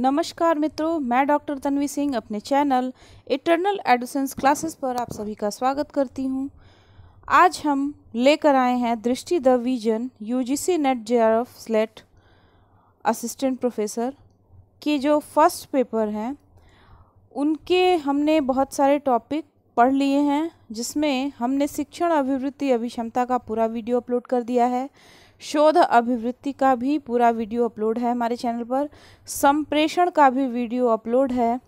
नमस्कार मित्रों मैं डॉक्टर तन्वी सिंह अपने चैनल इटरनल एडोसेंस क्लासेस पर आप सभी का स्वागत करती हूं। आज हम लेकर आए हैं Drishti the vision UGC NET J of SLET assistant professor के जो फर्स्ट पेपर हैं उनके हमने बहुत सारे टॉपिक पढ़ लिए हैं जिसमें हमने शिक्षण अभिवृत्ति अभिक्षमता का पूरा वीडियो अपलोड कर दिया है शोध अभिवृत्ति का भी पूरा वीडियो अपलोड है हमारे चैनल पर संप्रेषण का भी वीडियो अपलोड है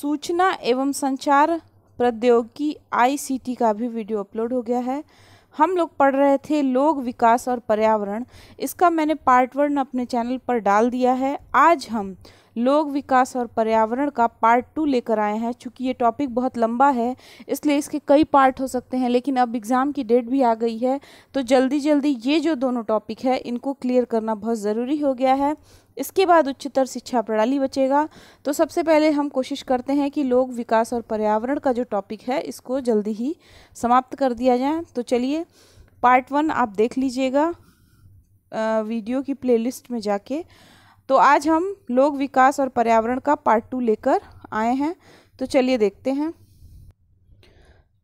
सूचना एवं संचार प्रौद्योगिकी आईसीटी का भी वीडियो अपलोड हो गया है हम लोग पढ़ रहे थे लोग विकास और पर्यावरण इसका मैंने पार्ट वन अपने चैनल पर डाल दिया है आज हम लोग विकास और पर्यावरण का पार्ट टू लेकर आए हैं चूँकि ये टॉपिक बहुत लंबा है इसलिए इसके कई पार्ट हो सकते हैं लेकिन अब एग्ज़ाम की डेट भी आ गई है तो जल्दी जल्दी ये जो दोनों टॉपिक है इनको क्लियर करना बहुत ज़रूरी हो गया है इसके बाद उच्चतर शिक्षा प्रणाली बचेगा तो सबसे पहले हम कोशिश करते हैं कि लोग विकास और पर्यावरण का जो टॉपिक है इसको जल्दी ही समाप्त कर दिया जाए तो चलिए पार्ट वन आप देख लीजिएगा वीडियो की प्लेलिस्ट में जाके तो आज हम लोग विकास और पर्यावरण का पार्ट टू लेकर आए हैं तो चलिए देखते हैं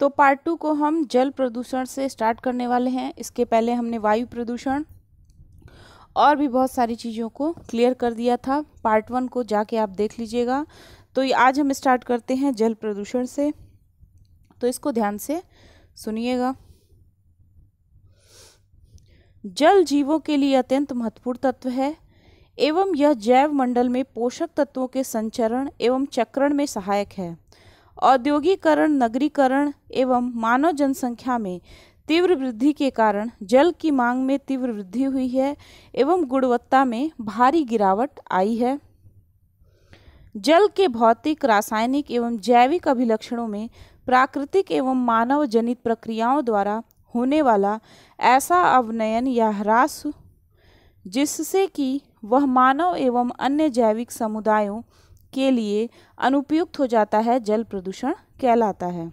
तो पार्ट टू को हम जल प्रदूषण से स्टार्ट करने वाले हैं इसके पहले हमने वायु प्रदूषण और भी बहुत सारी चीज़ों को क्लियर कर दिया था पार्ट वन को जाके आप देख लीजिएगा तो आज हम स्टार्ट करते हैं जल प्रदूषण से तो इसको ध्यान से सुनिएगा जल जीवों के लिए अत्यंत महत्वपूर्ण तत्व है एवं यह जैव मंडल में पोषक तत्वों के संचरण एवं चक्रण में सहायक है औद्योगिकरण नगरीकरण एवं मानव जनसंख्या में तीव्र वृद्धि के कारण जल की मांग में तीव्र वृद्धि हुई है एवं गुणवत्ता में भारी गिरावट आई है जल के भौतिक रासायनिक एवं जैविक अभिलक्षणों में प्राकृतिक एवं मानव जनित प्रक्रियाओं द्वारा होने वाला ऐसा अवनयन या ह्रास जिससे कि वह मानव एवं अन्य जैविक समुदायों के लिए अनुपयुक्त हो जाता है जल प्रदूषण कहलाता है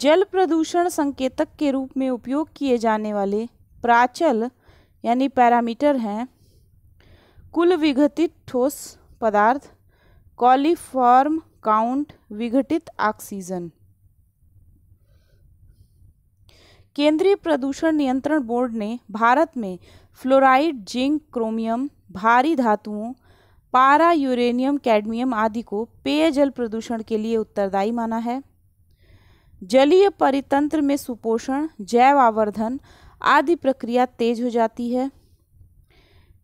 जल प्रदूषण संकेतक के रूप में उपयोग किए जाने वाले प्राचल यानी पैरामीटर हैं कुल विघटित ठोस पदार्थ कॉलीफॉर्म काउंट विघटित ऑक्सीजन केंद्रीय प्रदूषण नियंत्रण बोर्ड ने भारत में फ्लोराइड जिंक क्रोमियम भारी धातुओं पारा यूरेनियम कैडमियम आदि को पेयजल प्रदूषण के लिए उत्तरदायी माना है जलीय परितंत्र में सुपोषण जैव आवर्धन आदि प्रक्रिया तेज हो जाती है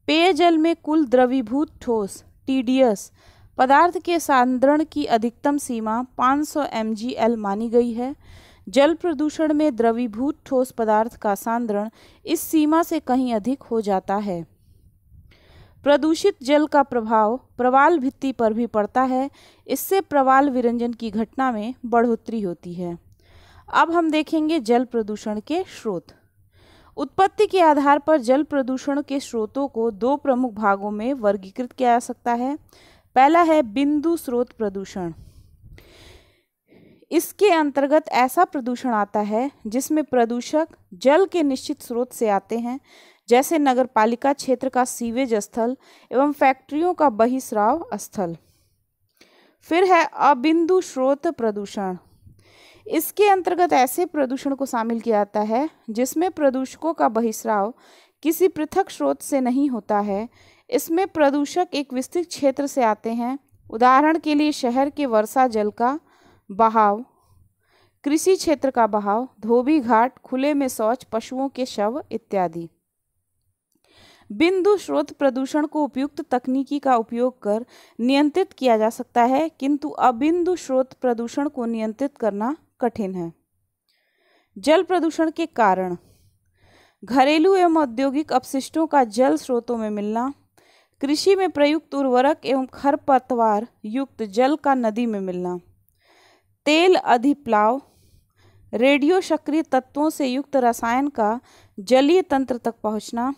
पेयजल में कुल द्रवीभूत ठोस टीडीएस पदार्थ के सांद्रण की अधिकतम सीमा 500 सौ मानी गई है जल प्रदूषण में द्रवीभूत ठोस पदार्थ का सांद्रण इस सीमा से कहीं अधिक हो जाता है प्रदूषित जल का प्रभाव प्रवाल भित्ति पर भी पड़ता है इससे प्रवाल विरंजन की घटना में बढ़ोतरी होती है अब हम देखेंगे जल प्रदूषण के स्रोत उत्पत्ति के आधार पर जल प्रदूषण के स्रोतों को दो प्रमुख भागों में वर्गीकृत किया जा सकता है पहला है बिंदु स्रोत प्रदूषण इसके अंतर्गत ऐसा प्रदूषण आता है जिसमें प्रदूषक जल के निश्चित स्रोत से आते हैं जैसे नगरपालिका क्षेत्र का सीवेज स्थल एवं फैक्ट्रियों का बहिस्राव स्थल फिर है अबिंदु स्रोत प्रदूषण इसके अंतर्गत ऐसे प्रदूषण को शामिल किया जाता है जिसमें प्रदूषकों का बहिस्राव किसी पृथक स्रोत से नहीं होता है इसमें प्रदूषक एक विस्तृत क्षेत्र से आते हैं उदाहरण के लिए शहर के वर्षा जल का बहाव कृषि क्षेत्र का बहाव धोबी घाट खुले में शौच पशुओं के शव इत्यादि बिंदु स्रोत प्रदूषण को उपयुक्त तकनीकी का उपयोग कर नियंत्रित किया जा सकता है किंतु अबिंदु स्रोत प्रदूषण को नियंत्रित करना कठिन है जल प्रदूषण के कारण घरेलू एवं औद्योगिक अपशिष्टों का जल स्रोतों में मिलना कृषि में प्रयुक्त उर्वरक एवं खरपतवार युक्त जल का नदी में मिलना तेल अधिप्लाव रेडियो सक्रिय तत्वों से युक्त रसायन का जलीय तंत्र तक पहुंचना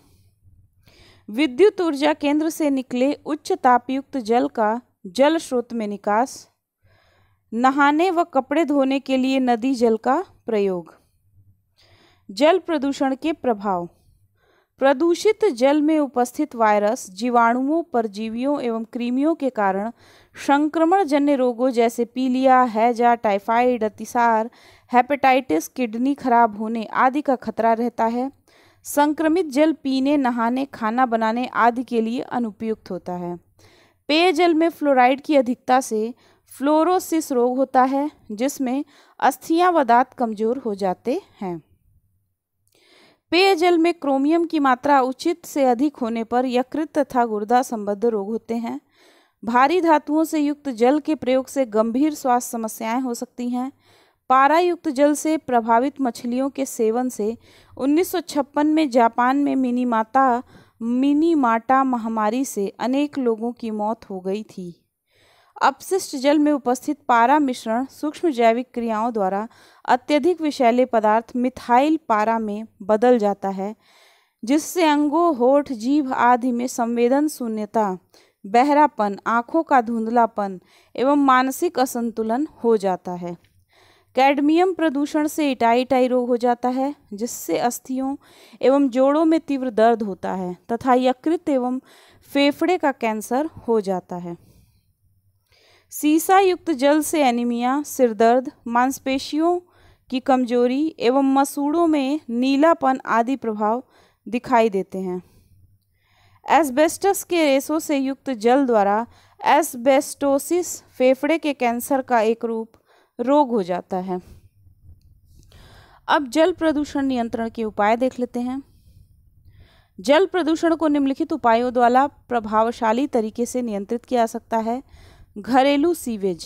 विद्युत ऊर्जा केंद्र से निकले उच्च तापयुक्त जल का जल स्रोत में निकास नहाने व कपड़े धोने के लिए नदी जल का प्रयोग जल प्रदूषण के प्रभाव प्रदूषित जल में उपस्थित वायरस जीवाणुओं परजीवियों एवं कृमियों के कारण संक्रमण जन्य रोगों जैसे पीलिया हैजा टाइफाइड अतिसार हेपेटाइटिस किडनी खराब होने आदि का खतरा रहता है संक्रमित जल पीने नहाने खाना बनाने आदि के लिए अनुपयुक्त होता है पेयजल में फ्लोराइड की अधिकता से फ्लोरोसिस रोग होता है जिसमें अस्थियां व दांत कमजोर हो जाते हैं पेयजल में क्रोमियम की मात्रा उचित से अधिक होने पर यकृत तथा गुर्दा संबद्ध रोग होते हैं भारी धातुओं से युक्त जल के प्रयोग से गंभीर स्वास्थ्य समस्याएं हो सकती हैं पारा युक्त जल से प्रभावित मछलियों के सेवन से 1956 में जापान में मिनीमाता मिनीमाटा महामारी से अनेक लोगों की मौत हो गई थी अपशिष्ट जल में उपस्थित पारा मिश्रण सूक्ष्म जैविक क्रियाओं द्वारा अत्यधिक विषैले पदार्थ मिथाइल पारा में बदल जाता है जिससे अंगों होठ जीभ आदि में संवेदन शून्यता बहरापन आँखों का धुंधलापन एवं मानसिक असंतुलन हो जाता है कैडमियम प्रदूषण से इटाई इटाई रोग हो जाता है जिससे अस्थियों एवं जोड़ों में तीव्र दर्द होता है तथा यकृत एवं फेफड़े का कैंसर हो जाता है सीसा युक्त जल से एनीमिया सिरदर्द मांसपेशियों की कमजोरी एवं मसूड़ों में नीलापन आदि प्रभाव दिखाई देते हैं एस्बेस्टस के रेशों से युक्त जल द्वारा एस्बेस्टोसिस फेफड़े के कैंसर का एक रूप रोग हो जाता है अब जल प्रदूषण नियंत्रण के उपाय देख लेते हैं जल प्रदूषण को निम्नलिखित उपायों द्वारा प्रभावशाली तरीके से नियंत्रित किया जा सकता है घरेलू सीवेज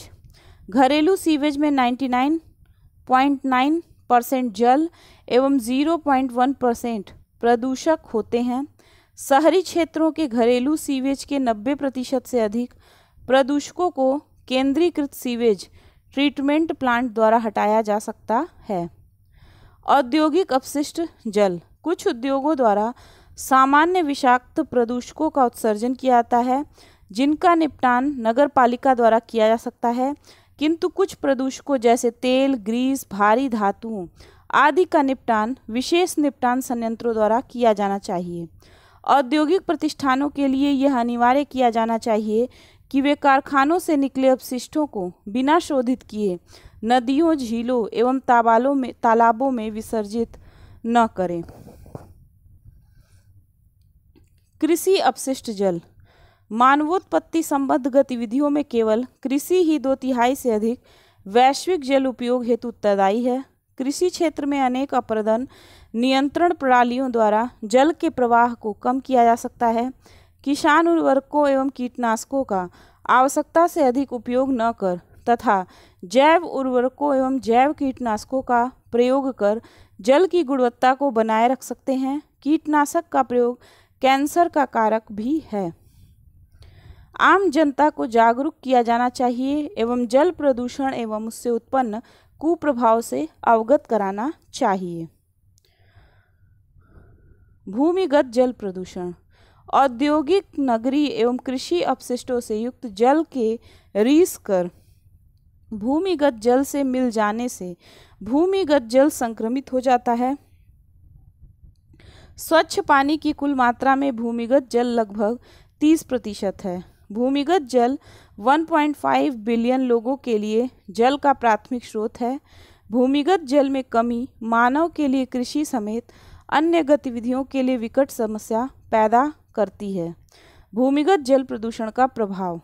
घरेलू सीवेज में 99.9 परसेंट जल एवं 0.1 परसेंट प्रदूषक होते हैं शहरी क्षेत्रों के घरेलू सीवेज के 90 प्रतिशत से अधिक प्रदूषकों को केंद्रीकृत सीवेज ट्रीटमेंट प्लांट द्वारा हटाया जा सकता है औद्योगिक अपशिष्ट जल कुछ उद्योगों द्वारा सामान्य विषाक्त प्रदूषकों का उत्सर्जन किया जाता है जिनका निपटान नगर पालिका द्वारा किया जा सकता है किंतु कुछ प्रदूषकों जैसे तेल ग्रीस भारी धातुओं आदि का निपटान विशेष निपटान संयंत्रों द्वारा किया जाना चाहिए औद्योगिक प्रतिष्ठानों के लिए यह अनिवार्य किया जाना चाहिए कि वे कारखानों से निकले अपशिष्टों को बिना शोधित किए नदियों झीलों एवं ताबालों में तालाबों में विसर्जित न करें कृषि अपशिष्ट जल मानवोत्पत्ति संबद्ध गतिविधियों में केवल कृषि ही दो तिहाई से अधिक वैश्विक जल उपयोग हेतु उत्तरदायी है कृषि क्षेत्र में अनेक अपरदन नियंत्रण प्रणालियों द्वारा जल के प्रवाह को कम किया जा सकता है किसान उर्वरकों एवं कीटनाशकों का आवश्यकता से अधिक उपयोग न कर तथा जैव उर्वरकों एवं जैव कीटनाशकों का प्रयोग कर जल की गुणवत्ता को बनाए रख सकते हैं कीटनाशक का प्रयोग कैंसर का कारक भी है आम जनता को जागरूक किया जाना चाहिए एवं जल प्रदूषण एवं उससे उत्पन्न कुप्रभाव से अवगत कराना चाहिए भूमिगत जल प्रदूषण औद्योगिक नगरी एवं कृषि अपशिष्टों से युक्त जल के रीस कर भूमिगत जल से मिल जाने से भूमिगत जल संक्रमित हो जाता है स्वच्छ पानी की कुल मात्रा में भूमिगत जल लगभग 30 प्रतिशत है भूमिगत जल 1.5 बिलियन लोगों के लिए जल का प्राथमिक स्रोत है भूमिगत जल में कमी मानव के लिए कृषि समेत अन्य गतिविधियों के लिए विकट समस्या पैदा करती है भूमिगत जल प्रदूषण का प्रभाव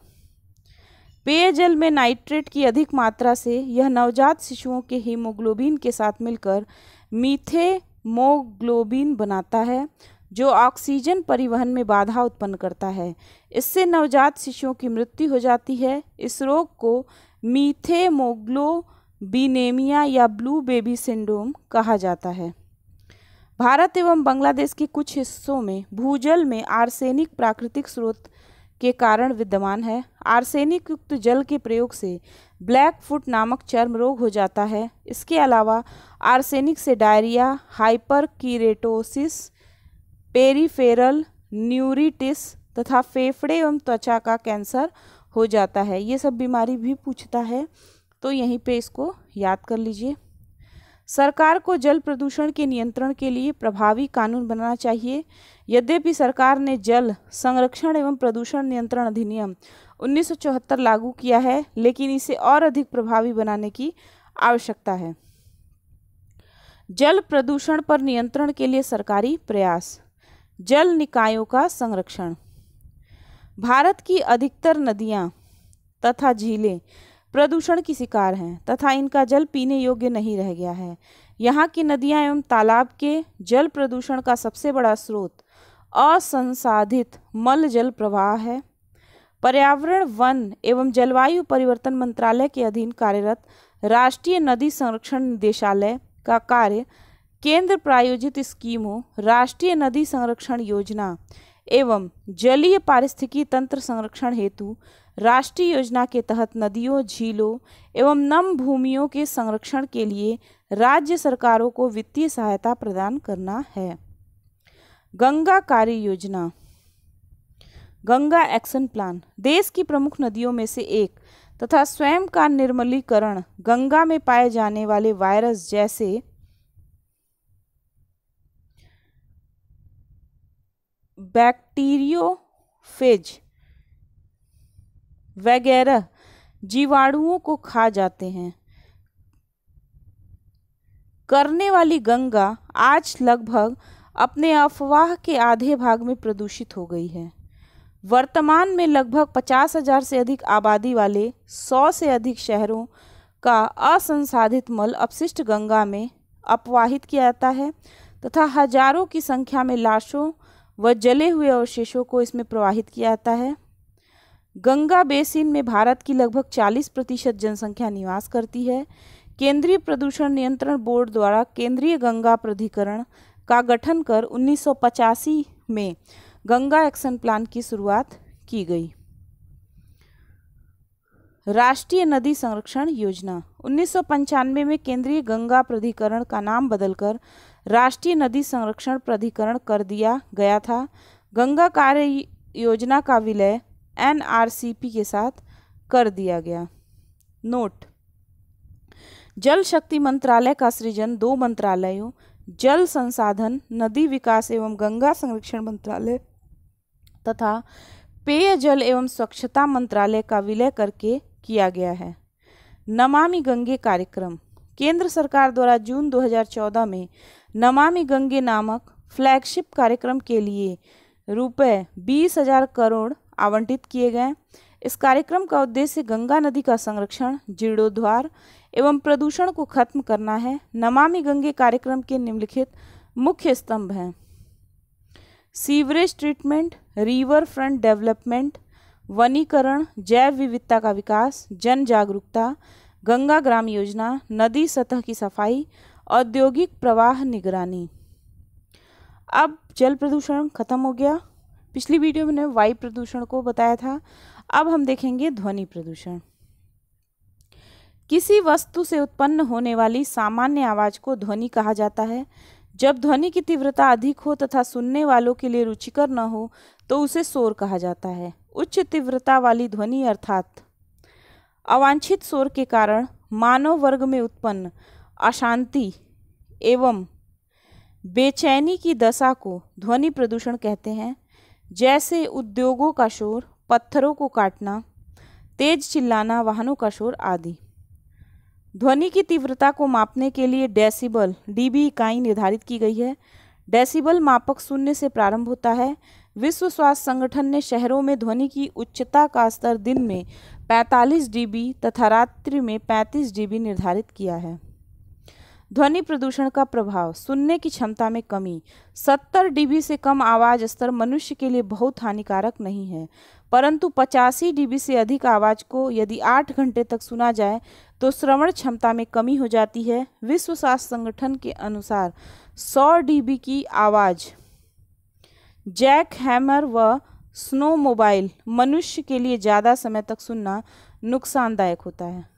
पेयजल में नाइट्रेट की अधिक मात्रा से यह नवजात शिशुओं के हीमोग्लोबिन के साथ मिलकर मीथेमोग्लोबिन बनाता है जो ऑक्सीजन परिवहन में बाधा उत्पन्न करता है इससे नवजात शिशुओं की मृत्यु हो जाती है इस रोग को मीथेमोग्लोबिनेमिया या ब्लू बेबी सिंड्रोम कहा जाता है भारत एवं बांग्लादेश के कुछ हिस्सों में भूजल में आर्सेनिक प्राकृतिक स्रोत के कारण विद्यमान है आर्सेनिक युक्त जल के प्रयोग से ब्लैक फुट नामक चर्म रोग हो जाता है इसके अलावा आर्सेनिक से diarrhoea hyperkeratosis keratosis peripheral neuritis तथा फेफड़े एवं त्वचा का कैंसर हो जाता है ये सब बीमारी भी पूछता है तो यहीं पे इसको याद कर लीजिए सरकार को जल प्रदूषण के नियंत्रण के लिए प्रभावी कानून बनाना चाहिए यद्यपि सरकार ने जल संरक्षण एवं प्रदूषण नियंत्रण अधिनियम 1974 लागू किया है लेकिन इसे और अधिक प्रभावी बनाने की आवश्यकता है जल प्रदूषण पर नियंत्रण के लिए सरकारी प्रयास जल निकायों का संरक्षण भारत की अधिकतर नदियां तथा झीलें प्रदूषण की शिकार हैं तथा इनका जल पीने योग्य नहीं रह गया है यहाँ की नदियां एवं तालाब के जल प्रदूषण का सबसे बड़ा स्रोत असंसाधित मल जल प्रवाह है पर्यावरण वन एवं जलवायु परिवर्तन मंत्रालय के अधीन कार्यरत राष्ट्रीय नदी संरक्षण निदेशालय का कार्य केंद्र प्रायोजित स्कीमों राष्ट्रीय नदी संरक्षण योजना एवं जलीय पारिस्थितिकी तंत्र संरक्षण हेतु राष्ट्रीय योजना के तहत नदियों झीलों एवं नम भूमियों के संरक्षण के लिए राज्य सरकारों को वित्तीय सहायता प्रदान करना है गंगा कार्य योजना गंगा एक्शन प्लान देश की प्रमुख नदियों में से एक तथा स्वयं का निर्मलीकरण गंगा में पाए जाने वाले वायरस जैसे बैक्टीरियोफेज वगैरह जीवाणुओं को खा जाते हैं करने वाली गंगा आज लगभग अपने अफवाह के आधे भाग में प्रदूषित हो गई है वर्तमान में लगभग पचास हजार से अधिक आबादी वाले सौ से अधिक शहरों का असंसाधित मल अपशिष्ट गंगा में अपवाहित किया जाता है तथा हजारों की संख्या में लाशों व जले हुए अवशेषों को इसमें प्रवाहित किया जाता है गंगा बेसिन में भारत की लगभग 40 प्रतिशत जनसंख्या निवास करती है केंद्रीय प्रदूषण नियंत्रण बोर्ड द्वारा केंद्रीय गंगा प्राधिकरण का गठन कर उन्नीस में गंगा एक्शन प्लान की शुरुआत की गई राष्ट्रीय नदी संरक्षण योजना उन्नीस में केंद्रीय गंगा प्राधिकरण का नाम बदलकर राष्ट्रीय नदी संरक्षण प्राधिकरण कर दिया गया था गंगा कार्य योजना का विलय एन के साथ कर दिया गया नोट जल शक्ति मंत्रालय का सृजन दो मंत्रालयों जल संसाधन नदी विकास एवं गंगा संरक्षण मंत्रालय तथा पेयजल एवं स्वच्छता मंत्रालय का विलय करके किया गया है नमामि गंगे कार्यक्रम केंद्र सरकार द्वारा जून 2014 में नमामि गंगे नामक फ्लैगशिप कार्यक्रम के लिए रुपये बीस हजार करोड़ आवंटित किए गए इस कार्यक्रम का उद्देश्य गंगा नदी का संरक्षण जीर्णोद्वार एवं प्रदूषण को खत्म करना है नमामि गंगे कार्यक्रम के निम्नलिखित मुख्य स्तंभ हैं sewerage treatment river front development वनीकरण जैव विविधता का विकास जन जागरूकता गंगा ग्राम योजना नदी सतह की सफाई औद्योगिक प्रवाह निगरानी अब जल प्रदूषण खत्म हो गया पिछली वीडियो में वायु प्रदूषण को बताया था अब हम देखेंगे ध्वनि प्रदूषण किसी वस्तु से उत्पन्न होने वाली सामान्य आवाज़ को ध्वनि कहा जाता है जब ध्वनि की तीव्रता अधिक हो तथा सुनने वालों के लिए रुचिकर न हो तो उसे शोर कहा जाता है उच्च तीव्रता वाली ध्वनि अर्थात अवांछित शोर के कारण मानव वर्ग में उत्पन्न अशांति एवं बेचैनी की दशा को ध्वनि प्रदूषण कहते हैं जैसे उद्योगों का शोर पत्थरों को काटना तेज चिल्लाना वाहनों का शोर आदि ध्वनि की तीव्रता को मापने के लिए डेसिबल डीबी इकाई निर्धारित की गई है डेसिबल मापक शून्य से प्रारंभ होता है विश्व स्वास्थ्य संगठन ने शहरों में ध्वनि की उच्चता का स्तर दिन में 45 डीबी तथा रात्रि में 35 डीबी निर्धारित किया है ध्वनि प्रदूषण का प्रभाव सुनने की क्षमता में कमी 70 डीबी से कम आवाज़ स्तर मनुष्य के लिए बहुत हानिकारक नहीं है परंतु पचासी डीबी से अधिक आवाज़ को यदि आठ घंटे तक सुना जाए तो श्रवण क्षमता में कमी हो जाती है विश्व स्वास्थ्य संगठन के अनुसार 100 डीबी की आवाज़ जैक हैमर व स्नो मोबाइल मनुष्य के लिए ज़्यादा समय तक सुनना नुकसानदायक होता है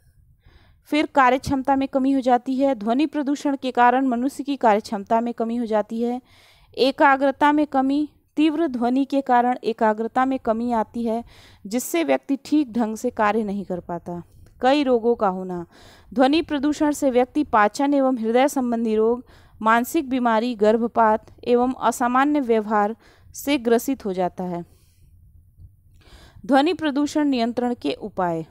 फिर कार्य क्षमता में कमी हो जाती है ध्वनि प्रदूषण के कारण मनुष्य की कार्य क्षमता में कमी हो जाती है एकाग्रता में कमी तीव्र ध्वनि के कारण एकाग्रता में कमी आती है जिससे व्यक्ति ठीक ढंग से कार्य नहीं कर पाता कई रोगों का होना ध्वनि प्रदूषण से व्यक्ति पाचन एवं हृदय संबंधी रोग मानसिक बीमारी गर्भपात एवं असामान्य व्यवहार से ग्रसित हो जाता है ध्वनि प्रदूषण नियंत्रण के उपाय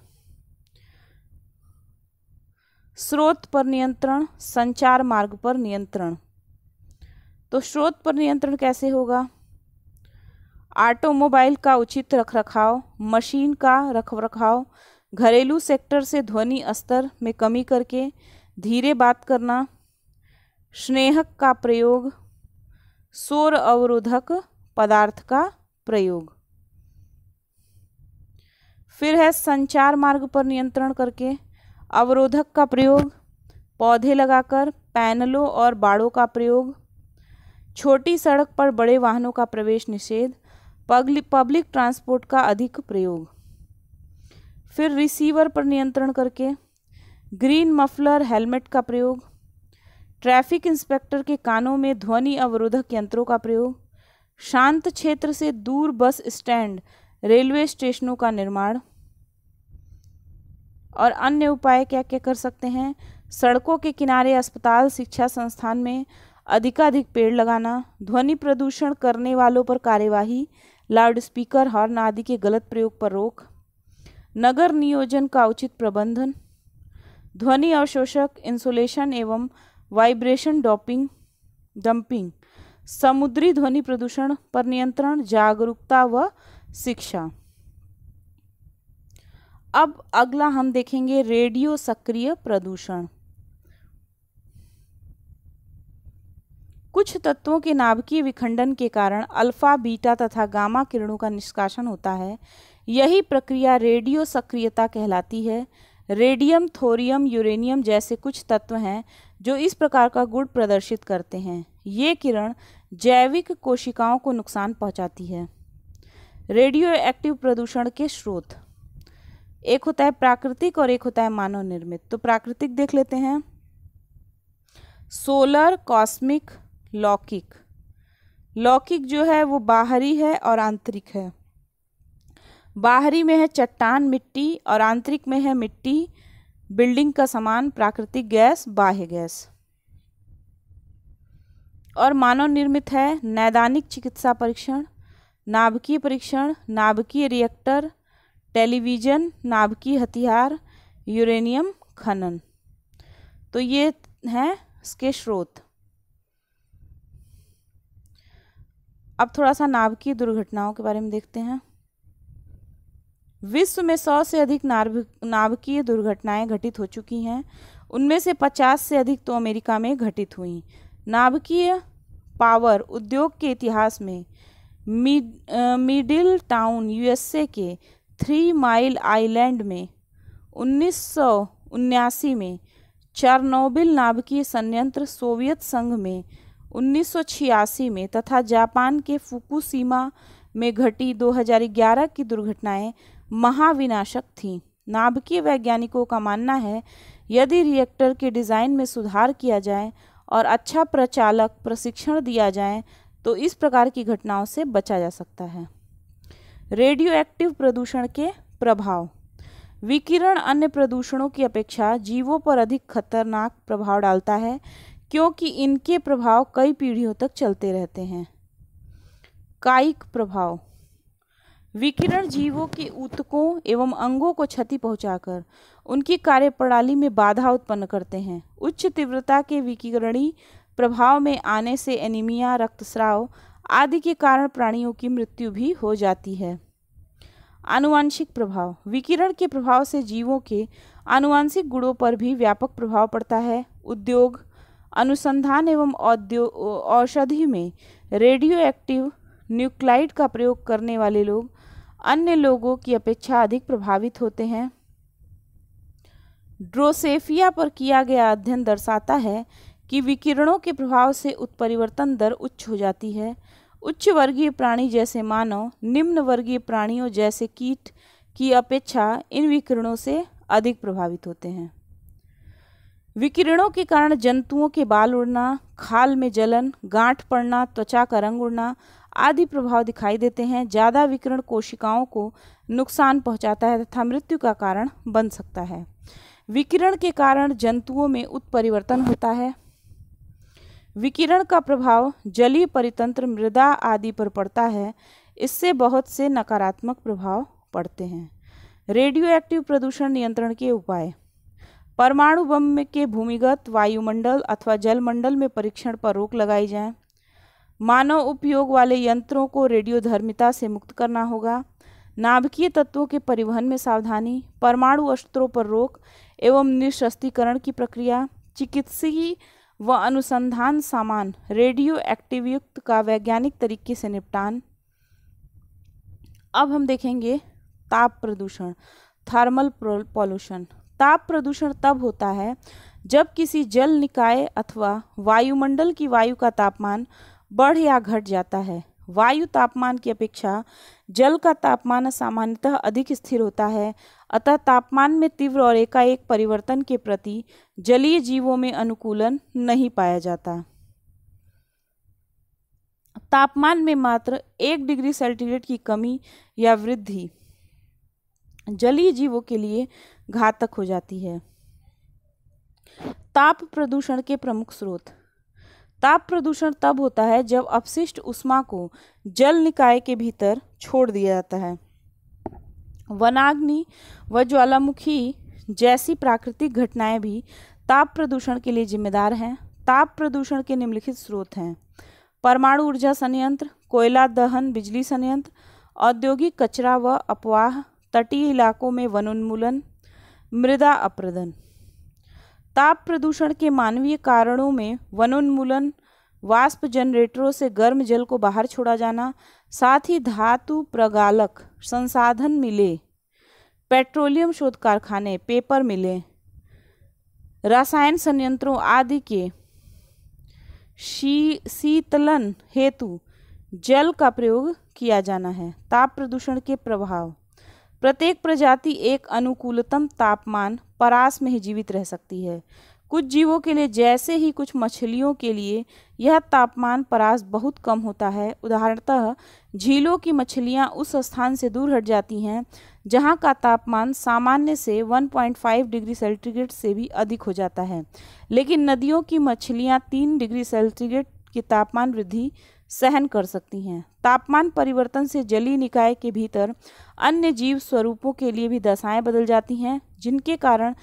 स्रोत पर नियंत्रण संचार मार्ग पर नियंत्रण तो स्रोत पर नियंत्रण कैसे होगा ऑटोमोबाइल का उचित रखरखाव मशीन का रखरखाव घरेलू सेक्टर से ध्वनि स्तर में कमी करके धीरे बात करना स्नेहक का प्रयोग शोर अवरोधक पदार्थ का प्रयोग फिर है संचार मार्ग पर नियंत्रण करके अवरोधक का प्रयोग पौधे लगाकर पैनलों और बाड़ों का प्रयोग छोटी सड़क पर बड़े वाहनों का प्रवेश निषेध पब्लिक ट्रांसपोर्ट का अधिक प्रयोग फिर रिसीवर पर नियंत्रण करके ग्रीन मफलर हेलमेट का प्रयोग ट्रैफिक इंस्पेक्टर के कानों में ध्वनि अवरोधक यंत्रों का प्रयोग शांत क्षेत्र से दूर बस स्टैंड रेलवे स्टेशनों का निर्माण और अन्य उपाय क्या क्या कर सकते हैं सड़कों के किनारे अस्पताल शिक्षा संस्थान में अधिकाधिक पेड़ लगाना ध्वनि प्रदूषण करने वालों पर कार्यवाही लाउड स्पीकर हॉर्न आदि के गलत प्रयोग पर रोक नगर नियोजन का उचित प्रबंधन ध्वनि अवशोषक इंसुलेशन एवं वाइब्रेशन डॉपिंग डंपिंग समुद्री ध्वनि प्रदूषण पर नियंत्रण जागरूकता व शिक्षा अब अगला हम देखेंगे रेडियो सक्रिय प्रदूषण कुछ तत्वों के नाभिकीय विखंडन के कारण अल्फा बीटा तथा गामा किरणों का निष्कासन होता है यही प्रक्रिया रेडियो सक्रियता कहलाती है रेडियम थोरियम यूरेनियम जैसे कुछ तत्व हैं जो इस प्रकार का गुण प्रदर्शित करते हैं ये किरण जैविक कोशिकाओं को नुकसान पहुंचाती है रेडियो एक्टिव प्रदूषण के स्रोत एक होता है प्राकृतिक और एक होता है मानव निर्मित तो प्राकृतिक देख लेते हैं सोलर कॉस्मिक लौकिक लौकिक जो है वो बाहरी है और आंतरिक है बाहरी में है चट्टान मिट्टी और आंतरिक में है मिट्टी बिल्डिंग का सामान प्राकृतिक गैस बाह्य गैस और मानव निर्मित है नैदानिक चिकित्सा परीक्षण नाभिकीय परीक्षण नाभिकीय रिएक्टर टेलीविज़न नाभिकीय हथियार यूरेनियम खनन तो ये हैं इसके स्रोत अब थोड़ा सा नाभिकीय दुर्घटनाओं के बारे में देखते हैं विश्व में सौ से अधिक नाभिकीय दुर्घटनाएं घटित हो चुकी हैं उनमें से पचास से अधिक तो अमेरिका में घटित हुई नाभिकीय पावर उद्योग के इतिहास में मिडिल टाउन यूएसए के थ्री माइल आइलैंड में उन्नीस में चारनोबिल नाभिकीय संयंत्र सोवियत संघ में 1986 में तथा जापान के फुकुशिमा में घटी 2011 की दुर्घटनाएं महाविनाशक थीं नाभिकीय वैज्ञानिकों का मानना है यदि रिएक्टर के डिज़ाइन में सुधार किया जाए और अच्छा प्रचालक प्रशिक्षण दिया जाए तो इस प्रकार की घटनाओं से बचा जा सकता है रेडियो एक्टिव प्रदूषण के प्रभाव विकिरण अन्य प्रदूषणों की अपेक्षा जीवों पर अधिक खतरनाक प्रभाव डालता है क्योंकि इनके प्रभाव कई पीढ़ियों तक चलते रहते हैं कायिक प्रभाव विकिरण जीवों के ऊतकों एवं अंगों को क्षति पहुंचाकर उनकी कार्यप्रणाली में बाधा उत्पन्न करते हैं उच्च तीव्रता के विकिरणीय प्रभाव में आने से एनीमिया रक्तस्राव आदि के कारण प्राणियों की मृत्यु भी हो जाती है आनुवांशिक प्रभाव विकिरण के प्रभाव से जीवों के आनुवांशिक गुणों पर भी व्यापक प्रभाव पड़ता है उद्योग अनुसंधान एवं औषधि में रेडियो एक्टिव न्यूक्लाइड का प्रयोग करने वाले लोग अन्य लोगों की अपेक्षा अधिक प्रभावित होते हैं ड्रोसेफिया पर किया गया अध्ययन दर्शाता है कि विकिरणों के प्रभाव से उत्परिवर्तन दर उच्च हो जाती है उच्च वर्गीय प्राणी जैसे मानव निम्न वर्गीय प्राणियों जैसे कीट की अपेक्षा इन विकिरणों से अधिक प्रभावित होते हैं विकिरणों के कारण जंतुओं के बाल उड़ना खाल में जलन गांठ पड़ना त्वचा का रंग उड़ना आदि प्रभाव दिखाई देते हैं ज़्यादा विकिरण कोशिकाओं को नुकसान पहुंचाता है तथा मृत्यु का कारण बन सकता है विकिरण के कारण जंतुओं में उत्परिवर्तन होता है विकिरण का प्रभाव जलीय परितंत्र मृदा आदि पर पड़ता है इससे बहुत से नकारात्मक प्रभाव पड़ते हैं रेडियो एक्टिव प्रदूषण नियंत्रण के उपाय परमाणु बम के भूमिगत वायुमंडल अथवा जलमंडल में परीक्षण पर रोक लगाई जाए मानव उपयोग वाले यंत्रों को रेडियोधर्मिता से मुक्त करना होगा नाभिकीय तत्वों के परिवहन में सावधानी परमाणु अस्त्रों पर रोक एवं निशस्तीकरण की प्रक्रिया चिकित्सीय व अनुसंधान सामान रेडियो एक्टिव युक्त का वैज्ञानिक तरीके से निपटान अब हम देखेंगे ताप प्रदूषण थर्मल पॉल्यूशन ताप प्रदूषण तब होता है जब किसी जल निकाय अथवा वायुमंडल की वायु का तापमान बढ़ या घट जाता है वायु तापमान की अपेक्षा जल का तापमान सामान्यतः अधिक स्थिर होता है अतः तापमान में तीव्र और एकाएक परिवर्तन के प्रति जलीय जीवों में अनुकूलन नहीं पाया जाता तापमान में मात्र एक डिग्री सेल्टीग्रेड की कमी या वृद्धि जलीय जीवों के लिए घातक हो जाती है ताप प्रदूषण के प्रमुख स्रोत ताप प्रदूषण तब होता है जब अपशिष्ट उष्मा को जल निकाय के भीतर छोड़ दिया जाता है वनाग्नि व ज्वालामुखी जैसी प्राकृतिक घटनाएं भी ताप प्रदूषण के लिए जिम्मेदार हैं ताप प्रदूषण के निम्नलिखित स्रोत हैं परमाणु ऊर्जा संयंत्र कोयला दहन बिजली संयंत्र औद्योगिक कचरा व अपवाह तटीय इलाकों में वनोन्मूलन मृदा अप्रदन ताप प्रदूषण के मानवीय कारणों में वनोन्मूलन वाष्प जनरेटरों से गर्म जल को बाहर छोड़ा जाना साथ ही धातु प्रगालक संसाधन मिले पेट्रोलियम शोध कारखाने पेपर मिले रसायन संयंत्रों आदि के शी शीतलन हेतु जल का प्रयोग किया जाना है ताप प्रदूषण के प्रभाव प्रत्येक प्रजाति एक अनुकूलतम तापमान परास में ही जीवित रह सकती है कुछ जीवों के लिए जैसे ही कुछ मछलियों के लिए यह तापमान परास बहुत कम होता है उदाहरणतः झीलों की मछलियाँ उस स्थान से दूर हट जाती हैं जहाँ का तापमान सामान्य से 1.5 डिग्री सेल्टीग्रेड से भी अधिक हो जाता है लेकिन नदियों की मछलियाँ 3 डिग्री सेल्टीग्रेड की तापमान वृद्धि सहन कर सकती हैं तापमान परिवर्तन से जलीय निकाय के भीतर अन्य जीव स्वरूपों के लिए भी दशाएं बदल जाती हैं जिनके कारण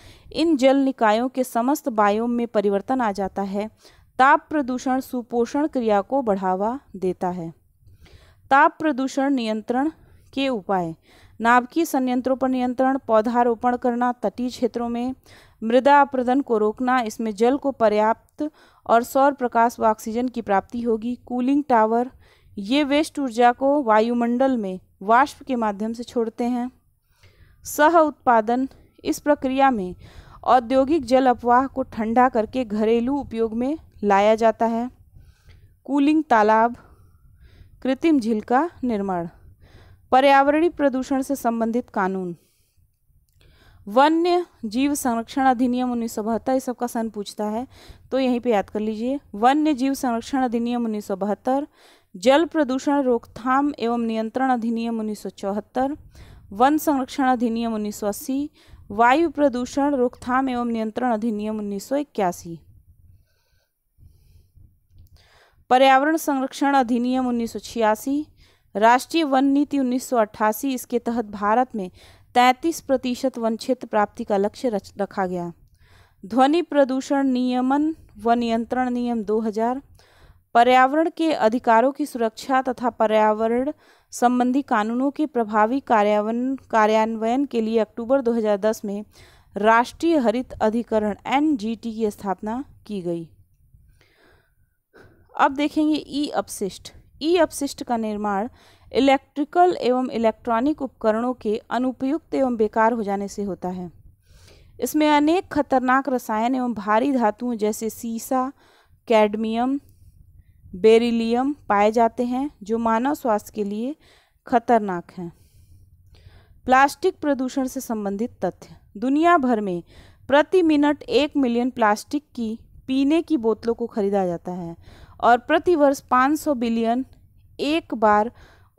इन जल निकायों के समस्त बायोम में परिवर्तन आ जाता है ताप प्रदूषण सुपोषण क्रिया को बढ़ावा देता है ताप प्रदूषण नियंत्रण के उपाय नाभिकीय संयंत्रों पर नियंत्रण पौधारोपण करना तटीय क्षेत्रों में मृदा अपरदन को रोकना इसमें जल को पर्याप्त और सौर प्रकाश व ऑक्सीजन की प्राप्ति होगी कूलिंग टावर ये वेस्ट ऊर्जा को वायुमंडल में वाष्प के माध्यम से छोड़ते हैं सह उत्पादन इस प्रक्रिया में औद्योगिक जल अपवाह को ठंडा करके घरेलू उपयोग में लाया जाता है कूलिंग तालाब कृत्रिम झील का निर्माण पर्यावरणीय प्रदूषण से संबंधित कानून वन्य जीव संरक्षण अधिनियम उन्नीस सौ बहत्तर इस सबका सन पूछता है तो यहीं पे याद कर लीजिए वन्य जीव संरक्षण अधिनियम उन्नीस सौ बहत्तर जल प्रदूषण रोकथाम एवं नियंत्रण अधिनियम उन्नीस सौ चौहत्तर वन संरक्षण अधिनियम उन्नीस सौ अस्सी वायु प्रदूषण रोकथाम एवं नियंत्रण अधिनियम उन्नीस सौ इक्यासी पर्यावरण संरक्षण अधिनियम उन्नीस सौ छियासी राष्ट्रीय वन नीति 1988 इसके तहत भारत में 33 प्रतिशत वन क्षेत्र प्राप्ति का लक्ष्य रखा गया ध्वनि प्रदूषण नियमन व नियंत्रण नियम 2000 पर्यावरण के अधिकारों की सुरक्षा तथा पर्यावरण संबंधी कानूनों के प्रभावी कार्यान्वयन कार्यान्वयन के लिए अक्टूबर 2010 में राष्ट्रीय हरित अधिकरण एन की स्थापना की गई अब देखेंगे ई अपशिष्ट ई अपशिष्ट का निर्माण इलेक्ट्रिकल एवं इलेक्ट्रॉनिक उपकरणों के अनुपयुक्त एवं बेकार हो जाने से होता है इसमें अनेक खतरनाक रसायन एवं भारी धातुओं जैसे सीसा कैडमियम बेरिलियम पाए जाते हैं जो मानव स्वास्थ्य के लिए खतरनाक हैं प्लास्टिक प्रदूषण से संबंधित तथ्य दुनिया भर में प्रति मिनट एक मिलियन प्लास्टिक की पीने की बोतलों को खरीदा जाता है और प्रतिवर्ष 500 बिलियन एक बार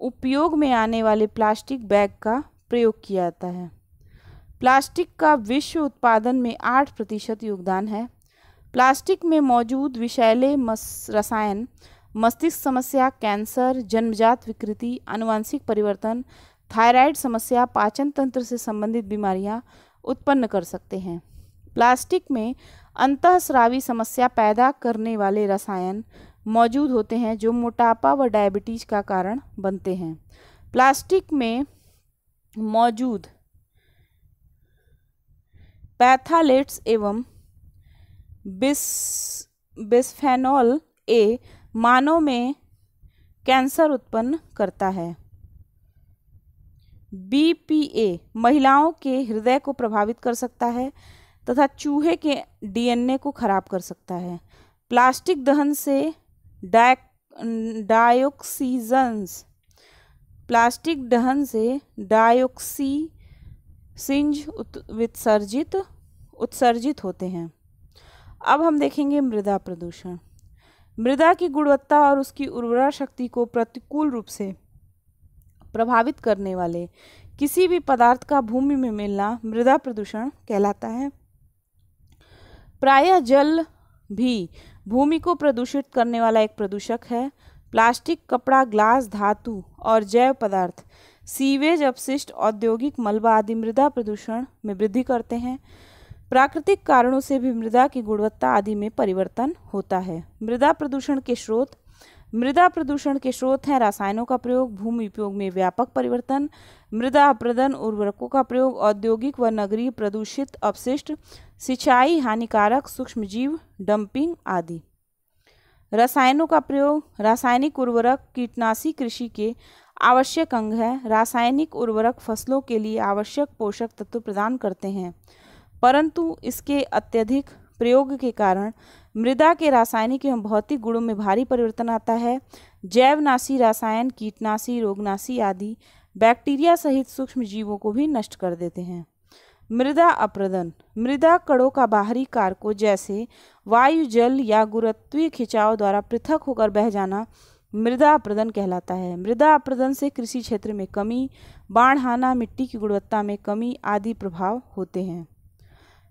उपयोग में आने वाले प्लास्टिक बैग का प्रयोग किया जाता है प्लास्टिक का विश्व उत्पादन में आठ प्रतिशत योगदान है प्लास्टिक में मौजूद विषैले रसायन मस्तिष्क समस्या कैंसर जन्मजात विकृति अनुवांशिक परिवर्तन थायराइड समस्या पाचन तंत्र से संबंधित बीमारियां उत्पन्न कर सकते हैं प्लास्टिक में अंतःस्रावी समस्या पैदा करने वाले रसायन मौजूद होते हैं जो मोटापा व डायबिटीज़ का कारण बनते हैं प्लास्टिक में मौजूद पैथालेट्स एवं बिस बिस्फेनॉल ए मानव में कैंसर उत्पन्न करता है बीपीए महिलाओं के हृदय को प्रभावित कर सकता है तथा चूहे के डीएनए को खराब कर सकता है प्लास्टिक दहन से डायोक्सीजन्स प्लास्टिक दहन से डायोक्सी सिंज उत्सर्जित उत्सर्जित होते हैं अब हम देखेंगे मृदा प्रदूषण मृदा की गुणवत्ता और उसकी उर्वरा शक्ति को प्रतिकूल रूप से प्रभावित करने वाले किसी भी पदार्थ का भूमि में मिलना मृदा प्रदूषण कहलाता है प्रायः जल भी भूमि को प्रदूषित करने वाला एक प्रदूषक है प्लास्टिक कपड़ा ग्लास धातु और जैव पदार्थ सीवेज अपशिष्ट औद्योगिक मलबा आदि मृदा प्रदूषण में वृद्धि करते हैं प्राकृतिक कारणों से भी मृदा की गुणवत्ता आदि में परिवर्तन होता है मृदा प्रदूषण के स्रोत मृदा प्रदूषण के स्रोत हैं रासायनों का प्रयोग भूमि उपयोग में व्यापक परिवर्तन मृदा अप्रदन उर्वरकों का प्रयोग औद्योगिक व नगरीय प्रदूषित अपशिष्ट सिंचाई हानिकारक सूक्ष्म जीव डंपिंग आदि रसायनों का प्रयोग रासायनिक उर्वरक कीटनाशी कृषि के आवश्यक अंग है रासायनिक उर्वरक फसलों के लिए आवश्यक पोषक तत्व प्रदान करते हैं परंतु इसके अत्यधिक प्रयोग के कारण मृदा के रासायनिक एवं भौतिक गुणों में भारी परिवर्तन आता है जैवनाशी रासायन कीटनाशी रोगनाशी आदि बैक्टीरिया सहित सूक्ष्म जीवों को भी नष्ट कर देते हैं मृदा अप्रदन मृदा कणों का बाहरी कारकों जैसे वायु जल या गुरुत्वीय खिंचाव द्वारा पृथक होकर बह जाना मृदा अप्रदन कहलाता है मृदा अप्रदन से कृषि क्षेत्र में कमी बाढ़ हाना मिट्टी की गुणवत्ता में कमी आदि प्रभाव होते हैं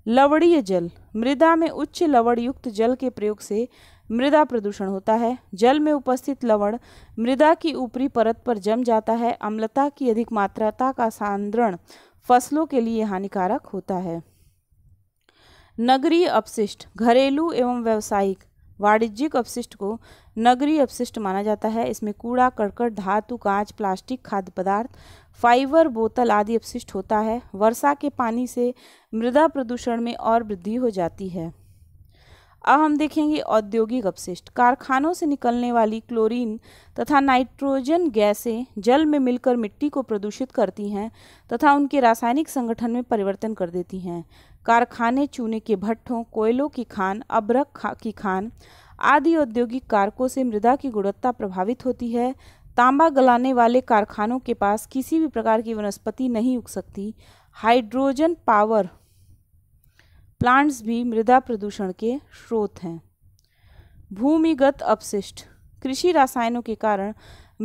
लवणीय जल मृदा में उच्च लवण युक्त जल के प्रयोग से मृदा प्रदूषण होता है जल में उपस्थित लवण मृदा की ऊपरी परत पर जम जाता है अम्लता की अधिक मात्राता का सांद्रण फसलों के लिए हानिकारक होता है नगरीय अपशिष्ट घरेलू एवं व्यावसायिक वाणिज्यिक अपशिष्ट को नगरीय अपशिष्ट माना जाता है इसमें कूड़ा कड़कट धातु कांच प्लास्टिक खाद्य पदार्थ फाइबर बोतल आदि अपशिष्ट होता है वर्षा के पानी से मृदा प्रदूषण में और वृद्धि हो जाती है अब हम देखेंगे औद्योगिक अपशिष्ट कारखानों से निकलने वाली क्लोरीन तथा नाइट्रोजन गैसें जल में मिलकर मिट्टी को प्रदूषित करती हैं तथा उनके रासायनिक संगठन में परिवर्तन कर देती हैं कारखाने चूने के भट्ठों कोयलों की खान अबरक खा, की खान आदि औद्योगिक कारकों से मृदा की गुणवत्ता प्रभावित होती है तांबा गलाने वाले कारखानों के पास किसी भी प्रकार की वनस्पति नहीं उग सकती हाइड्रोजन पावर प्लांट्स भी मृदा प्रदूषण के स्रोत हैं भूमिगत अपशिष्ट कृषि रासायनों के कारण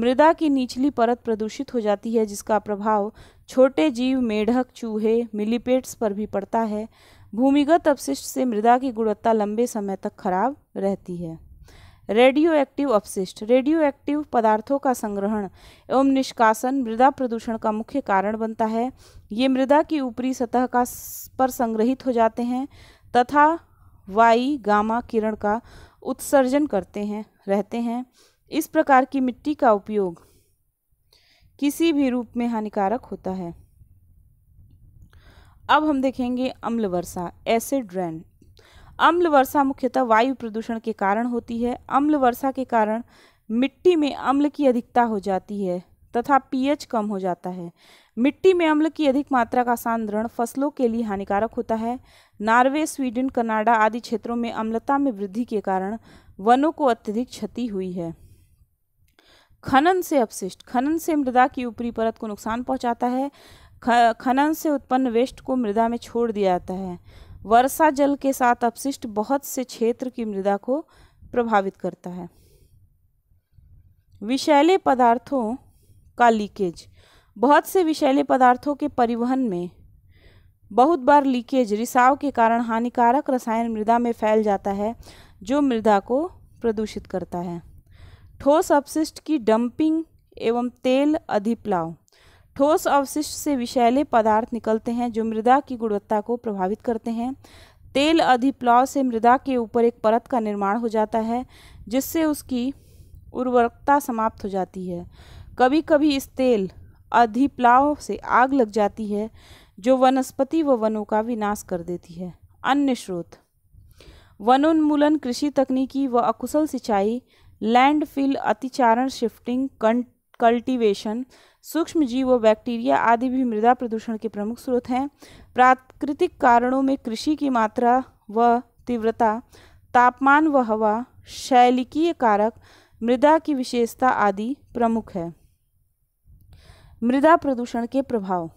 मृदा की निचली परत प्रदूषित हो जाती है जिसका प्रभाव छोटे जीव मेढक चूहे मिलीपेट्स पर भी पड़ता है भूमिगत अपशिष्ट से मृदा की गुणवत्ता लंबे समय तक खराब रहती है रेडियो एक्टिव अपशिष्ट रेडियो एक्टिव पदार्थों का संग्रहण एवं निष्कासन मृदा प्रदूषण का मुख्य कारण बनता है ये मृदा की ऊपरी सतह का पर संग्रहित हो जाते हैं तथा वाई गामा किरण का उत्सर्जन करते हैं रहते हैं इस प्रकार की मिट्टी का उपयोग किसी भी रूप में हानिकारक होता है अब हम देखेंगे अम्ल वर्षा एसिड रेन अम्ल वर्षा मुख्यतः वायु प्रदूषण के कारण होती है अम्ल वर्षा के कारण मिट्टी में अम्ल की अधिकता हो जाती है तथा पीएच कम हो जाता है मिट्टी में अम्ल की अधिक मात्रा का सांद्रण फसलों के लिए हानिकारक होता है नार्वे स्वीडन कनाडा आदि क्षेत्रों में अम्लता में वृद्धि के कारण वनों को अत्यधिक क्षति हुई है खनन से अपशिष्ट खनन से मृदा की ऊपरी परत को नुकसान पहुंचाता है खनन से उत्पन्न वेस्ट को मृदा में छोड़ दिया जाता है वर्षा जल के साथ अपशिष्ट बहुत से क्षेत्र की मृदा को प्रभावित करता है विषैले पदार्थों का लीकेज बहुत से विषैले पदार्थों के परिवहन में बहुत बार लीकेज रिसाव के कारण हानिकारक रसायन मृदा में फैल जाता है जो मृदा को प्रदूषित करता है ठोस अपशिष्ट की डंपिंग एवं तेल अधिप्लाव ठोस अवशिष्ट से विषैले पदार्थ निकलते हैं जो मृदा की गुणवत्ता को प्रभावित करते हैं तेल अधिप्लाव से मृदा के ऊपर एक परत का निर्माण हो जाता है जिससे उसकी उर्वरकता समाप्त हो जाती है कभी कभी इस तेल अधिप्लाव से आग लग जाती है जो वनस्पति व वनों का विनाश कर देती है अन्य स्रोत वनोन्मूलन कृषि तकनीकी व अकुशल सिंचाई लैंडफिल अतिचारण शिफ्टिंग कंट कल्टीवेशन सूक्ष्म जीव व बैक्टीरिया आदि भी मृदा प्रदूषण के प्रमुख स्रोत हैं प्राकृतिक कारणों में कृषि की मात्रा व तीव्रता तापमान व हवा शैलिकीय कारक मृदा की विशेषता आदि प्रमुख है मृदा प्रदूषण के प्रभाव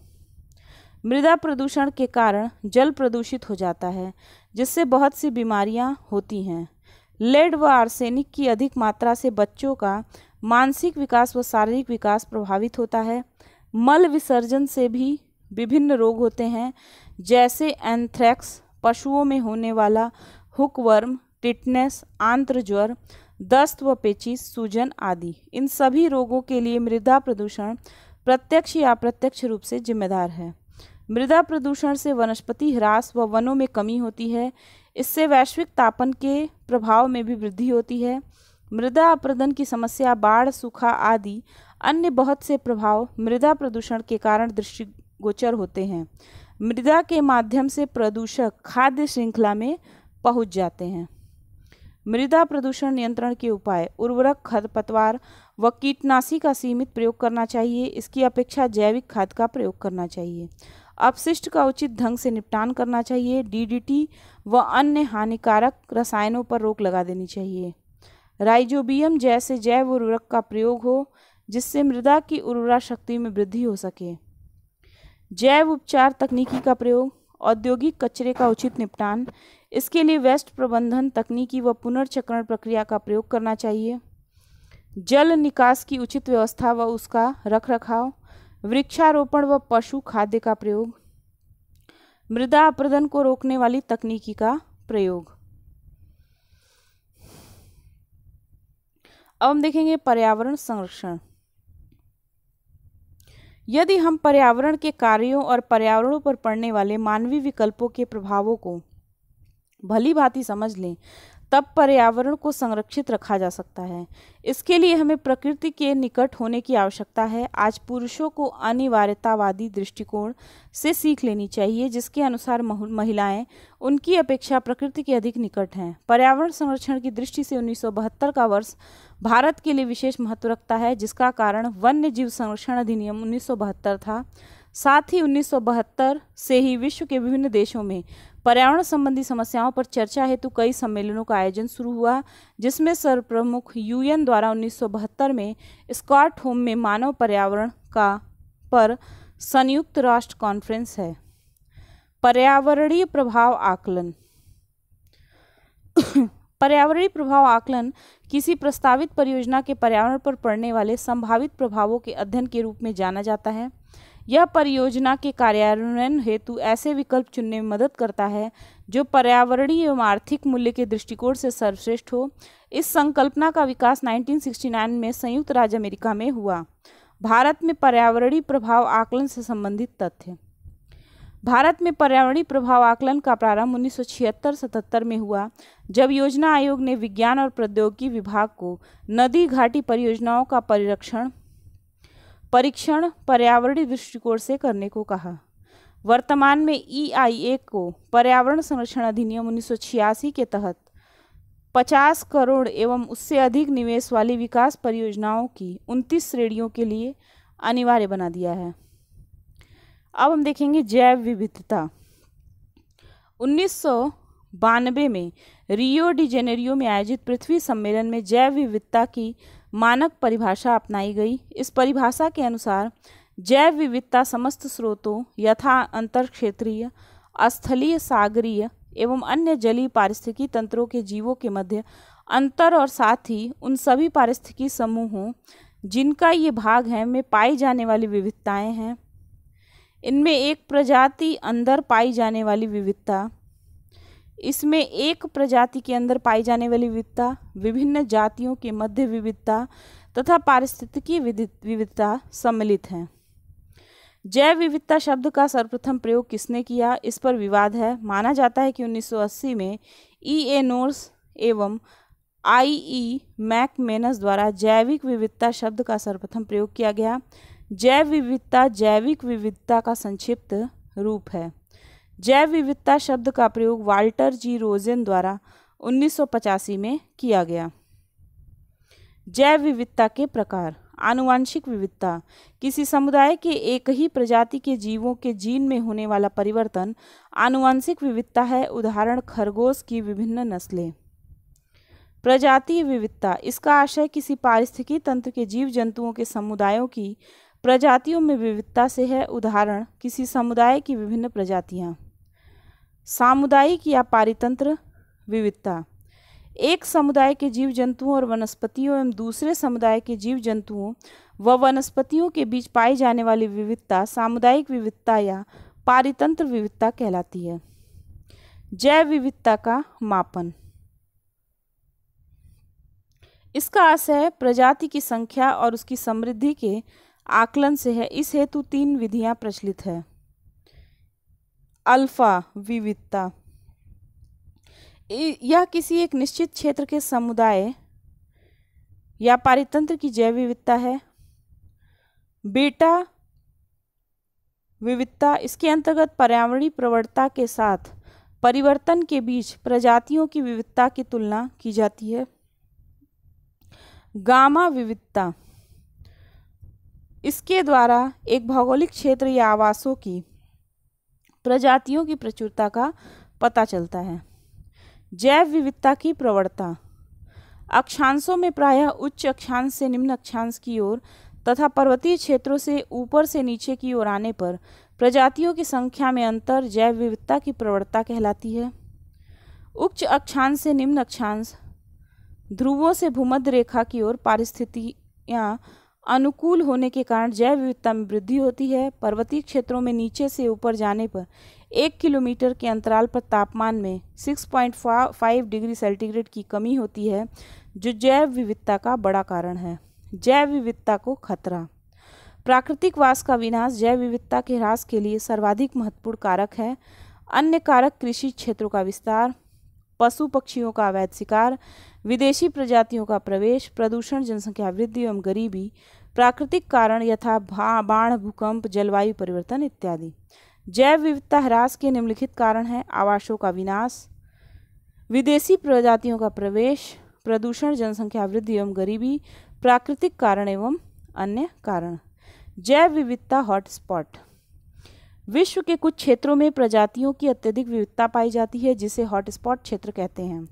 मृदा प्रदूषण के कारण जल प्रदूषित हो जाता है जिससे बहुत सी बीमारियां होती हैं लेड व आर्सेनिक की अधिक मात्रा से बच्चों का मानसिक विकास व शारीरिक विकास प्रभावित होता है मल विसर्जन से भी विभिन्न रोग होते हैं जैसे एंथ्रैक्स पशुओं में होने वाला हुकवर्म टिटनेस आंत्रज्वर दस्त व पेचिस सूजन आदि इन सभी रोगों के लिए मृदा प्रदूषण प्रत्यक्ष या अप्रत्यक्ष रूप से जिम्मेदार है मृदा प्रदूषण से वनस्पति ह्रास व वनों में कमी होती है इससे वैश्विक तापन के प्रभाव में भी वृद्धि होती है मृदा अपरदन की समस्या बाढ़ सूखा आदि अन्य बहुत से प्रभाव मृदा प्रदूषण के कारण दृष्टिगोचर होते हैं मृदा के माध्यम से प्रदूषक खाद्य श्रृंखला में पहुंच जाते हैं मृदा प्रदूषण नियंत्रण के उपाय उर्वरक खरपतवार व कीटनाशी का सीमित प्रयोग करना चाहिए इसकी अपेक्षा जैविक खाद का प्रयोग करना चाहिए अपशिष्ट का उचित ढंग से निपटान करना चाहिए डीडीटी व अन्य हानिकारक रसायनों पर रोक लगा देनी चाहिए राइजोबियम जैसे जैव उर्वरक का प्रयोग हो जिससे मृदा की उर्वरा शक्ति में वृद्धि हो सके जैव उपचार तकनीकी का प्रयोग औद्योगिक कचरे का उचित निपटान इसके लिए वेस्ट प्रबंधन तकनीकी व पुनर्चक्रण प्रक्रिया का प्रयोग करना चाहिए जल निकास की उचित व्यवस्था व उसका रख रखाव वृक्षारोपण व पशु खाद्य का प्रयोग मृदा अपरदन को रोकने वाली तकनीकी का प्रयोग अब हम देखेंगे पर्यावरण संरक्षण यदि हम पर्यावरण के कार्यों और पर्यावरणों पर पड़ने वाले मानवीय विकल्पों के प्रभावों को भली भांति समझ लें तब पर्यावरण को संरक्षित रखा जा सकता है इसके लिए हमें प्रकृति के निकट होने की आवश्यकता है आज पुरुषों को अनिवार्यतावादी दृष्टिकोण से सीख लेनी चाहिए जिसके अनुसार महिलाएं उनकी अपेक्षा प्रकृति के अधिक निकट हैं पर्यावरण संरक्षण की दृष्टि से उन्नीस का वर्ष भारत के लिए विशेष महत्व रखता है जिसका कारण वन्य जीव संरक्षण अधिनियम उन्नीस था साथ ही 1972 से ही विश्व के विभिन्न देशों में पर्यावरण संबंधी समस्याओं पर चर्चा हेतु कई सम्मेलनों का आयोजन शुरू हुआ जिसमें सर्वप्रमुख यूएन द्वारा उन्नीस में स्कॉट होम में मानव पर्यावरण का पर संयुक्त राष्ट्र कॉन्फ्रेंस है पर्यावरणीय प्रभाव आकलन पर्यावरणीय प्रभाव आकलन किसी प्रस्तावित परियोजना के पर्यावरण पर पड़ने वाले संभावित प्रभावों के अध्ययन के रूप में जाना जाता है यह परियोजना के कार्यान्वयन हेतु ऐसे विकल्प चुनने में मदद करता है जो पर्यावरणीय एवं आर्थिक मूल्य के दृष्टिकोण से सर्वश्रेष्ठ हो इस संकल्पना का विकास 1969 में संयुक्त राज्य अमेरिका में हुआ भारत में पर्यावरणीय प्रभाव आकलन से संबंधित तथ्य भारत में पर्यावरणीय प्रभाव आकलन का प्रारंभ उन्नीस सौ में हुआ जब योजना आयोग ने विज्ञान और प्रौद्योगिकी विभाग को नदी घाटी परियोजनाओं का परिरक्षण परीक्षण पर्यावरणीय दृष्टिकोण से करने को कहा वर्तमान में ई e को पर्यावरण संरक्षण अधिनियम उन्नीस के तहत 50 करोड़ एवं उससे अधिक निवेश वाली विकास परियोजनाओं की उनतीस श्रेणियों के लिए अनिवार्य बना दिया है अब हम देखेंगे जैव विविधता उन्नीस में रियो डी जेनेरियो में आयोजित पृथ्वी सम्मेलन में जैव विविधता की मानक परिभाषा अपनाई गई इस परिभाषा के अनुसार जैव विविधता समस्त स्रोतों यथा अंतर क्षेत्रीय स्थलीय सागरीय एवं अन्य जलीय पारिस्थितिकी तंत्रों के जीवों के मध्य अंतर और साथ ही उन सभी पारिस्थितिकी समूहों जिनका ये भाग है में पाई जाने वाली विविधताएं हैं इनमें एक प्रजाति अंदर पाई जाने वाली विविधता इसमें एक प्रजाति के अंदर पाई जाने वाली विविधता विभिन्न जातियों के मध्य विविधता तथा पारिस्थितिकी विविधता सम्मिलित हैं जैव विविधता शब्द का सर्वप्रथम प्रयोग किसने किया इस पर विवाद है माना जाता है कि 1980 में ई ए नोर्स एवं आई ई मैक मेनस द्वारा जैविक विविधता शब्द का सर्वप्रथम प्रयोग किया गया जैव विविधता जैविक विविधता का संक्षिप्त रूप है जैव विविधता शब्द का प्रयोग वाल्टर जी रोजेन द्वारा उन्नीस में किया गया जैव विविधता के प्रकार आनुवांशिक विविधता किसी समुदाय के एक ही प्रजाति के जीवों के जीन में होने वाला परिवर्तन आनुवांशिक विविधता है उदाहरण खरगोश की विभिन्न नस्लें प्रजातीय विविधता इसका आशय किसी पारिस्थितिकी तंत्र के जीव जंतुओं के समुदायों की प्रजातियों में विविधता से है उदाहरण किसी समुदाय की विभिन्न प्रजातियाँ सामुदायिक या पारितंत्र विविधता एक समुदाय के जीव जंतुओं और वनस्पतियों एवं दूसरे समुदाय के जीव जंतुओं व वनस्पतियों के बीच पाई जाने वाली विविधता सामुदायिक विविधता या पारितंत्र विविधता कहलाती है जैव विविधता का मापन इसका आशय प्रजाति की संख्या और उसकी समृद्धि के आकलन से है इस हेतु तीन विधियां प्रचलित है अल्फा विविधता यह किसी एक निश्चित क्षेत्र के समुदाय या पारितंत्र की जैव विविधता है बीटा विविधता इसके अंतर्गत पर्यावरणीय प्रवणता के साथ परिवर्तन के बीच प्रजातियों की विविधता की तुलना की जाती है गामा विविधता इसके द्वारा एक भौगोलिक क्षेत्र या आवासों की प्रजातियों की प्रचुरता का पता चलता है जैव विविधता की प्रवणता अक्षांशों में प्रायः उच्च अक्षांश से निम्न अक्षांश की ओर तथा पर्वतीय क्षेत्रों से ऊपर से नीचे की ओर आने पर प्रजातियों की संख्या में अंतर जैव विविधता की प्रवणता कहलाती है उच्च अक्षांश से निम्न अक्षांश ध्रुवों से भूमध्य रेखा की ओर पारिस्थितियाँ अनुकूल होने के कारण जैव विविधता में वृद्धि होती है पर्वतीय क्षेत्रों में नीचे से ऊपर जाने पर एक किलोमीटर के अंतराल पर तापमान में 6.5 डिग्री सेंटीग्रेड की कमी होती है जो जैव विविधता का बड़ा कारण है जैव विविधता को खतरा प्राकृतिक वास का विनाश जैव विविधता के ह्रास के लिए सर्वाधिक महत्वपूर्ण कारक है अन्य कारक कृषि क्षेत्रों का विस्तार पशु पक्षियों का अवैध शिकार विदेशी प्रजातियों का प्रवेश प्रदूषण जनसंख्या वृद्धि एवं गरीबी प्राकृतिक कारण यथा बाढ़ भूकंप जलवायु परिवर्तन इत्यादि जैव विविधता ह्रास के निम्नलिखित कारण हैं आवासों का विनाश विदेशी प्रजातियों का प्रवेश प्रदूषण जनसंख्या वृद्धि एवं गरीबी प्राकृतिक कारण एवं अन्य कारण जैव विविधता हॉटस्पॉट विश्व के कुछ क्षेत्रों में प्रजातियों की अत्यधिक विविधता पाई जाती है जिसे हॉटस्पॉट क्षेत्र कहते हैं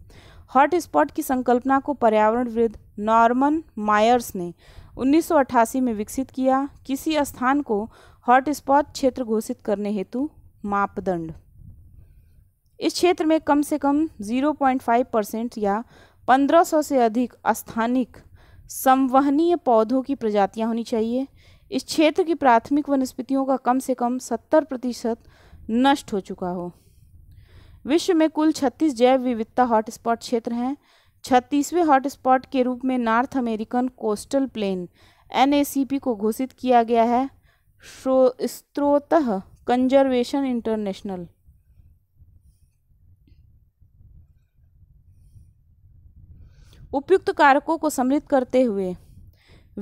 हॉटस्पॉट की संकल्पना को पर्यावरण विद नॉर्मन मायर्स ने 1988 में विकसित किया किसी स्थान को हॉटस्पॉट क्षेत्र घोषित करने हेतु मापदंड इस क्षेत्र में कम से कम 0.5 परसेंट या 1500 से अधिक स्थानिक संवहनीय पौधों की प्रजातियां होनी चाहिए इस क्षेत्र की प्राथमिक वनस्पतियों का कम से कम 70 प्रतिशत नष्ट हो चुका हो विश्व में कुल 36 जैव विविधता हॉटस्पॉट क्षेत्र हैं छत्तीसवें हॉटस्पॉट के रूप में नॉर्थ अमेरिकन कोस्टल प्लेन एन को घोषित किया गया है स्रोत कंजर्वेशन इंटरनेशनल उपयुक्त कारकों को समृद्ध करते हुए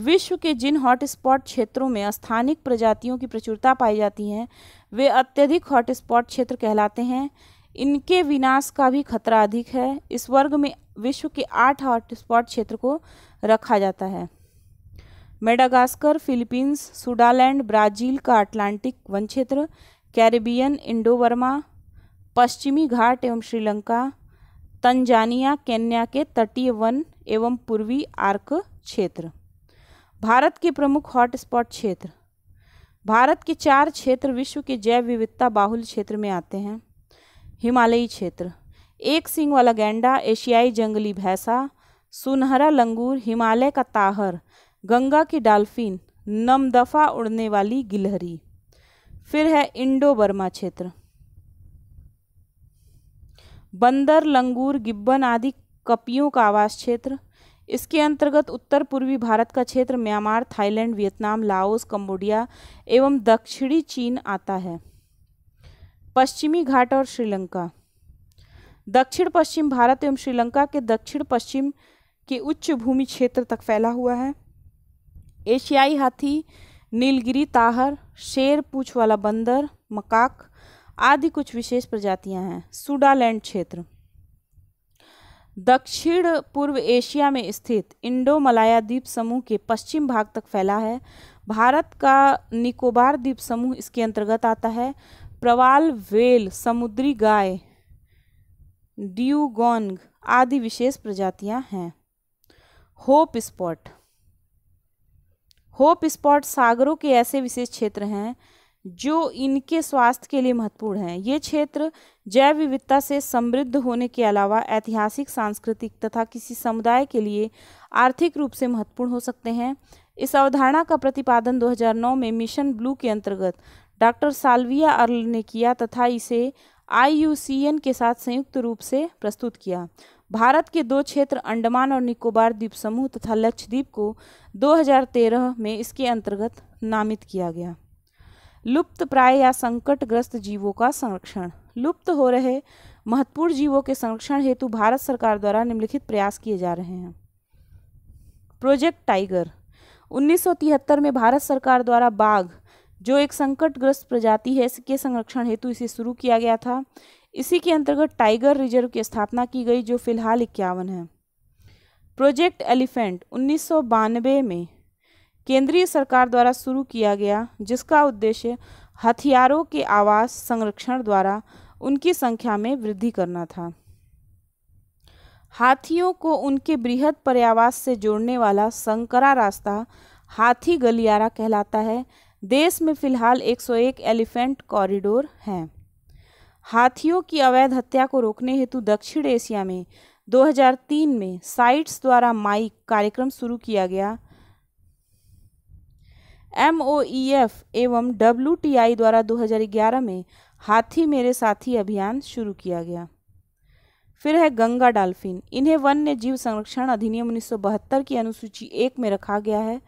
विश्व के जिन हॉटस्पॉट क्षेत्रों में स्थानिक प्रजातियों की प्रचुरता पाई जाती है वे अत्यधिक हॉटस्पॉट क्षेत्र कहलाते हैं इनके विनाश का भी खतरा अधिक है इस वर्ग में विश्व के आठ हॉटस्पॉट क्षेत्र को रखा जाता है मेडागास्कर फिलीपींस सुडालैंड ब्राजील का अटलांटिक वन क्षेत्र कैरेबियन इंडो वर्मा पश्चिमी घाट एवं श्रीलंका तंजानिया केन्या के तटीय वन एवं पूर्वी आर्क क्षेत्र भारत के प्रमुख हॉटस्पॉट क्षेत्र भारत के चार क्षेत्र विश्व के जैव विविधता बाहुल क्षेत्र में आते हैं हिमालयी क्षेत्र एक सिंग वाला गेंडा एशियाई जंगली भैंसा सुनहरा लंगूर हिमालय का ताहर गंगा की डाल्फिन नमदफा उड़ने वाली गिलहरी फिर है इंडो बर्मा क्षेत्र बंदर लंगूर गिब्बन आदि कपियों का आवास क्षेत्र इसके अंतर्गत उत्तर पूर्वी भारत का क्षेत्र Myanmar Thailand Vietnam Laos Cambodia एवं दक्षिणी चीन आता है पश्चिमी घाट और श्रीलंका दक्षिण पश्चिम भारत एवं श्रीलंका के दक्षिण पश्चिम के उच्च भूमि क्षेत्र तक फैला हुआ है एशियाई हाथी नीलगिरी ताहर शेर पूछ वाला बंदर मकाक आदि कुछ विशेष प्रजातियां हैं सुडालैंड क्षेत्र दक्षिण पूर्व एशिया में स्थित इंडो मलाया द्वीप समूह के पश्चिम भाग तक फैला है भारत का निकोबार द्वीप समूह इसके अंतर्गत आता है प्रवाल वेल समुद्री गाय ड्यूगोंग आदि विशेष प्रजातियां हैं होप स्पॉट होप स्पॉट सागरों के ऐसे विशेष क्षेत्र हैं जो इनके स्वास्थ्य के लिए महत्वपूर्ण हैं ये क्षेत्र जैव विविधता से समृद्ध होने के अलावा ऐतिहासिक सांस्कृतिक तथा किसी समुदाय के लिए आर्थिक रूप से महत्वपूर्ण हो सकते हैं इस अवधारणा का प्रतिपादन 2009 में मिशन ब्लू के अंतर्गत डॉक्टर सालविया अर्ल ने किया तथा इसे आई के साथ संयुक्त रूप से प्रस्तुत किया भारत के दो क्षेत्र अंडमान और निकोबार द्वीप समूह तथा लक्षद्वीप को 2013 में इसके अंतर्गत नामित किया गया लुप्त प्राय या संकटग्रस्त जीवों का संरक्षण लुप्त हो रहे महत्वपूर्ण जीवों के संरक्षण हेतु भारत सरकार द्वारा निम्नलिखित प्रयास किए जा रहे हैं प्रोजेक्ट टाइगर 1973 में भारत सरकार द्वारा बाघ जो एक संकटग्रस्त प्रजाति है इसके संरक्षण हेतु इसे शुरू किया गया था इसी के अंतर्गत टाइगर रिजर्व की स्थापना की गई जो फिलहाल इक्यावन है प्रोजेक्ट एलिफेंट उन्नीस में केंद्रीय सरकार द्वारा शुरू किया गया जिसका उद्देश्य हथियारों के आवास संरक्षण द्वारा उनकी संख्या में वृद्धि करना था हाथियों को उनके बृहद पर्यावास से जोड़ने वाला संकरा रास्ता हाथी गलियारा कहलाता है देश में फिलहाल 101 एलिफेंट कॉरिडोर हैं हाथियों की अवैध हत्या को रोकने हेतु दक्षिण एशिया में 2003 में साइट्स द्वारा माइक कार्यक्रम शुरू किया गया एम एवं डब्ल्यू द्वारा 2011 में हाथी मेरे साथी अभियान शुरू किया गया फिर है गंगा डाल्फिन इन्हें वन्य जीव संरक्षण अधिनियम 1972 की अनुसूची एक में रखा गया है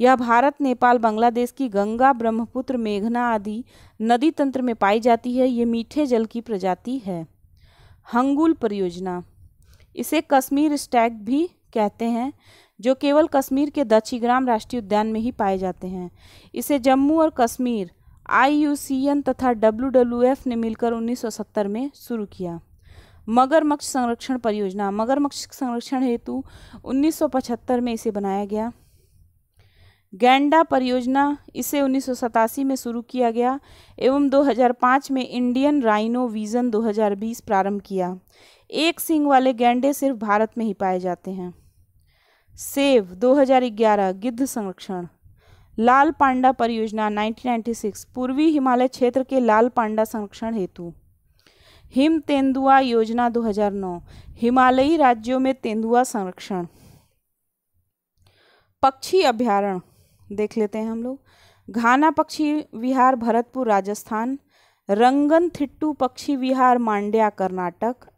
यह भारत नेपाल बांग्लादेश की गंगा ब्रह्मपुत्र मेघना आदि नदी तंत्र में पाई जाती है ये मीठे जल की प्रजाति है हंगुल परियोजना इसे कश्मीर स्टैग भी कहते हैं जो केवल कश्मीर के दक्षिग्राम राष्ट्रीय उद्यान में ही पाए जाते हैं इसे जम्मू और कश्मीर आई तथा डब्ल्यू ने मिलकर 1970 में शुरू किया मगरमच्छ संरक्षण परियोजना मगरमच्छ संरक्षण हेतु 1975 में इसे बनाया गया गैंडा परियोजना इसे उन्नीस में शुरू किया गया एवं 2005 में इंडियन राइनो विज़न 2020 प्रारंभ किया एक सिंह वाले गैंडे सिर्फ भारत में ही पाए जाते हैं सेव 2011 गिद्ध संरक्षण लाल पांडा परियोजना 1996 पूर्वी हिमालय क्षेत्र के लाल पांडा संरक्षण हेतु हिम तेंदुआ योजना 2009 हिमालयी राज्यों में तेंदुआ संरक्षण पक्षी अभ्यारण्य देख लेते हैं हम लोग घाना पक्षी विहार भरतपुर राजस्थान रंगन थिट्टू पक्षी विहार मांड्या कर्नाटक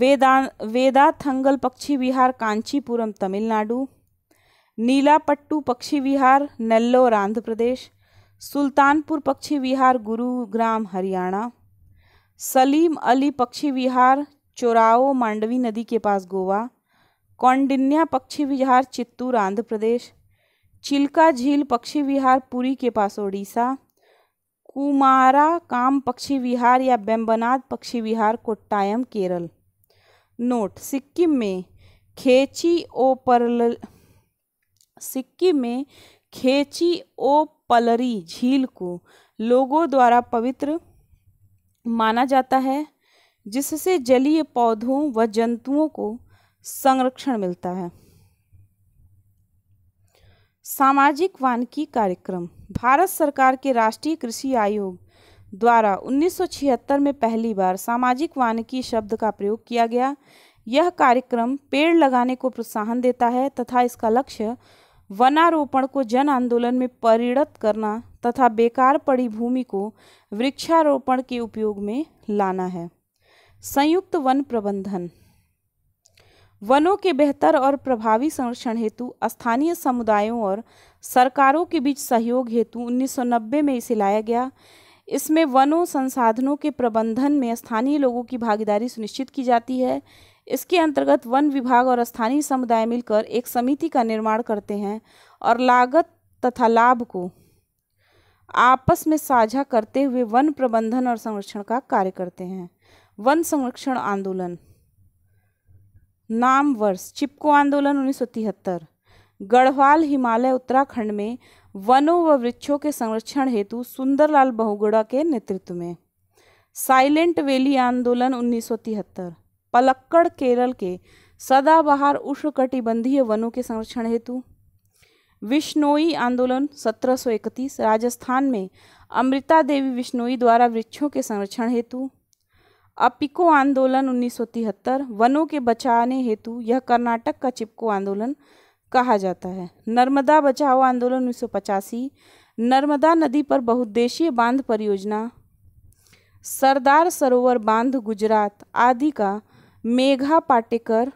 वेदा वेदा थंगल पक्षी विहार कांचीपुरम तमिलनाडु नीलापट्टू पक्षी विहार नेल्लोर आंध्र प्रदेश सुल्तानपुर पक्षी विहार गुरुग्राम हरियाणा सलीम अली पक्षी विहार चोराओ मांडवी नदी के पास गोवा कौंडिन्या पक्षी विहार चित्तूर आंध्र प्रदेश चिल्का झील पक्षी विहार पुरी के पास ओडिशा कुमारा काम पक्षी विहार या बेम्बनाथ पक्षी विहार कोट्टायम केरल नोट सिक्किम में खेची ओ परल सिक्किम में खेची ओ पलरी झील को लोगों द्वारा पवित्र माना जाता है जिससे जलीय पौधों व जंतुओं को संरक्षण मिलता है सामाजिक वानिकी कार्यक्रम भारत सरकार के राष्ट्रीय कृषि आयोग द्वारा 1976 में पहली बार सामाजिक वानिकी शब्द का प्रयोग किया गया यह कार्यक्रम पेड़ लगाने को प्रोत्साहन देता है तथा इसका लक्ष्य वनारोपण को जन आंदोलन में परिणत करना तथा बेकार पड़ी भूमि को वृक्षारोपण के उपयोग में लाना है संयुक्त वन प्रबंधन वनों के बेहतर और प्रभावी संरक्षण हेतु स्थानीय समुदायों और सरकारों के बीच सहयोग हेतु 1990 में इसे लाया गया इसमें वनों संसाधनों के प्रबंधन में स्थानीय लोगों की भागीदारी सुनिश्चित की जाती है इसके अंतर्गत वन विभाग और स्थानीय समुदाय मिलकर एक समिति का निर्माण करते हैं और लागत तथा लाभ को आपस में साझा करते हुए वन प्रबंधन और संरक्षण का कार्य करते हैं वन संरक्षण आंदोलन नाम वर्ष चिपको आंदोलन उन्नीस गढ़वाल हिमालय उत्तराखंड में वनों व वृक्षों के संरक्षण हेतु सुंदरलाल बहुगुड़ा के नेतृत्व में साइलेंट वैली आंदोलन उन्नीस पलक्कड़ केरल के सदाबहार उष्णकटिबंधीय वनों के संरक्षण हेतु विश्नोई आंदोलन 1731 राजस्थान में अमृता देवी विश्नोई द्वारा वृक्षों के संरक्षण हेतु अब पिको आंदोलन उन्नीस वनों के बचाने हेतु यह कर्नाटक का चिपको आंदोलन कहा जाता है नर्मदा बचाओ आंदोलन उन्नीस नर्मदा नदी पर बहुद्देशीय बांध परियोजना सरदार सरोवर बांध गुजरात आदि का मेघा पाटेकर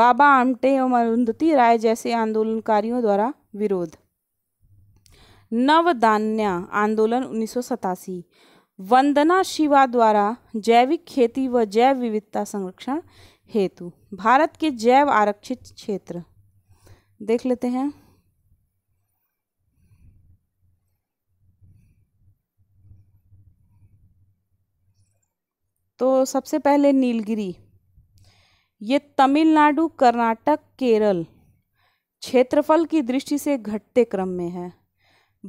बाबा आमटे एवं अरुंधति राय जैसे आंदोलनकारियों द्वारा विरोध नवदान्या आंदोलन उन्नीस वंदना शिवा द्वारा जैविक खेती व जैव विविधता संरक्षण हेतु भारत के जैव आरक्षित क्षेत्र देख लेते हैं तो सबसे पहले नीलगिरी ये तमिलनाडु कर्नाटक केरल क्षेत्रफल की दृष्टि से घटते क्रम में है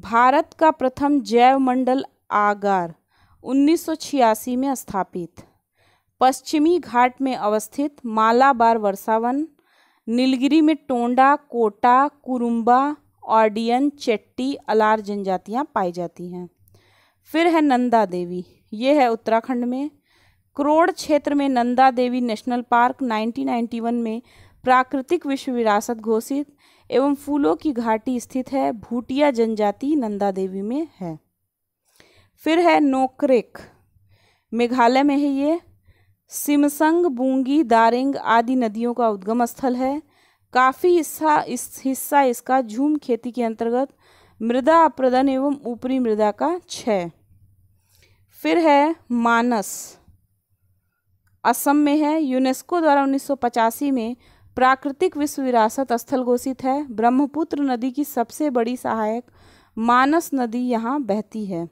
भारत का प्रथम जैव मंडल आगार 1986 में स्थापित पश्चिमी घाट में अवस्थित मालाबार वर्षावन नीलगिरी में टोंडा कोटा कुरुम्बा ऑडियन चेट्टी अलार जनजातियाँ पाई जाती हैं फिर है नंदा देवी ये है उत्तराखंड में करोड़ क्षेत्र में नंदा देवी नेशनल पार्क 1991 में प्राकृतिक विश्व विरासत घोषित एवं फूलों की घाटी स्थित है भूटिया जनजाति नंदा देवी में है फिर है नोकरेक मेघालय में है ये सिमसंग बूंगी दारिंग आदि नदियों का उद्गम स्थल है काफ़ी हिस्सा इस हिस्सा इसका झूम खेती के अंतर्गत मृदा अप्रदन एवं ऊपरी मृदा का छः फिर है मानस असम में है यूनेस्को द्वारा उन्नीस में प्राकृतिक विश्व विरासत स्थल घोषित है ब्रह्मपुत्र नदी की सबसे बड़ी सहायक मानस नदी यहाँ बहती है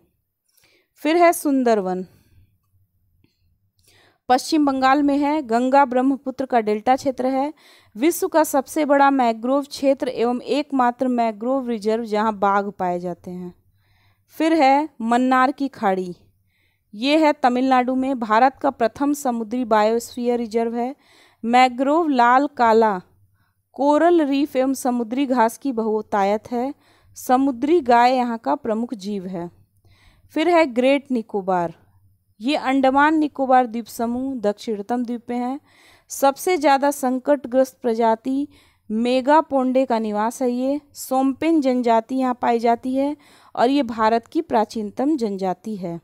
फिर है सुंदरवन पश्चिम बंगाल में है गंगा ब्रह्मपुत्र का डेल्टा क्षेत्र है विश्व का सबसे बड़ा मैग्रोव क्षेत्र एवं एकमात्र मैग्रोव रिजर्व जहां बाघ पाए जाते हैं फिर है मन्नार की खाड़ी ये है तमिलनाडु में भारत का प्रथम समुद्री बायोस्फीयर रिजर्व है मैग्रोव लाल काला कोरल रीफ एवं समुद्री घास की बहुतायत है समुद्री गाय यहाँ का प्रमुख जीव है फिर है ग्रेट निकोबार ये अंडमान निकोबार द्वीप समूह दक्षिणतम द्वीप पे हैं सबसे ज़्यादा संकटग्रस्त प्रजाति मेगा पोंडे का निवास है ये सोमपिन जनजाति यहाँ पाई जाती है और ये भारत की प्राचीनतम जनजाति है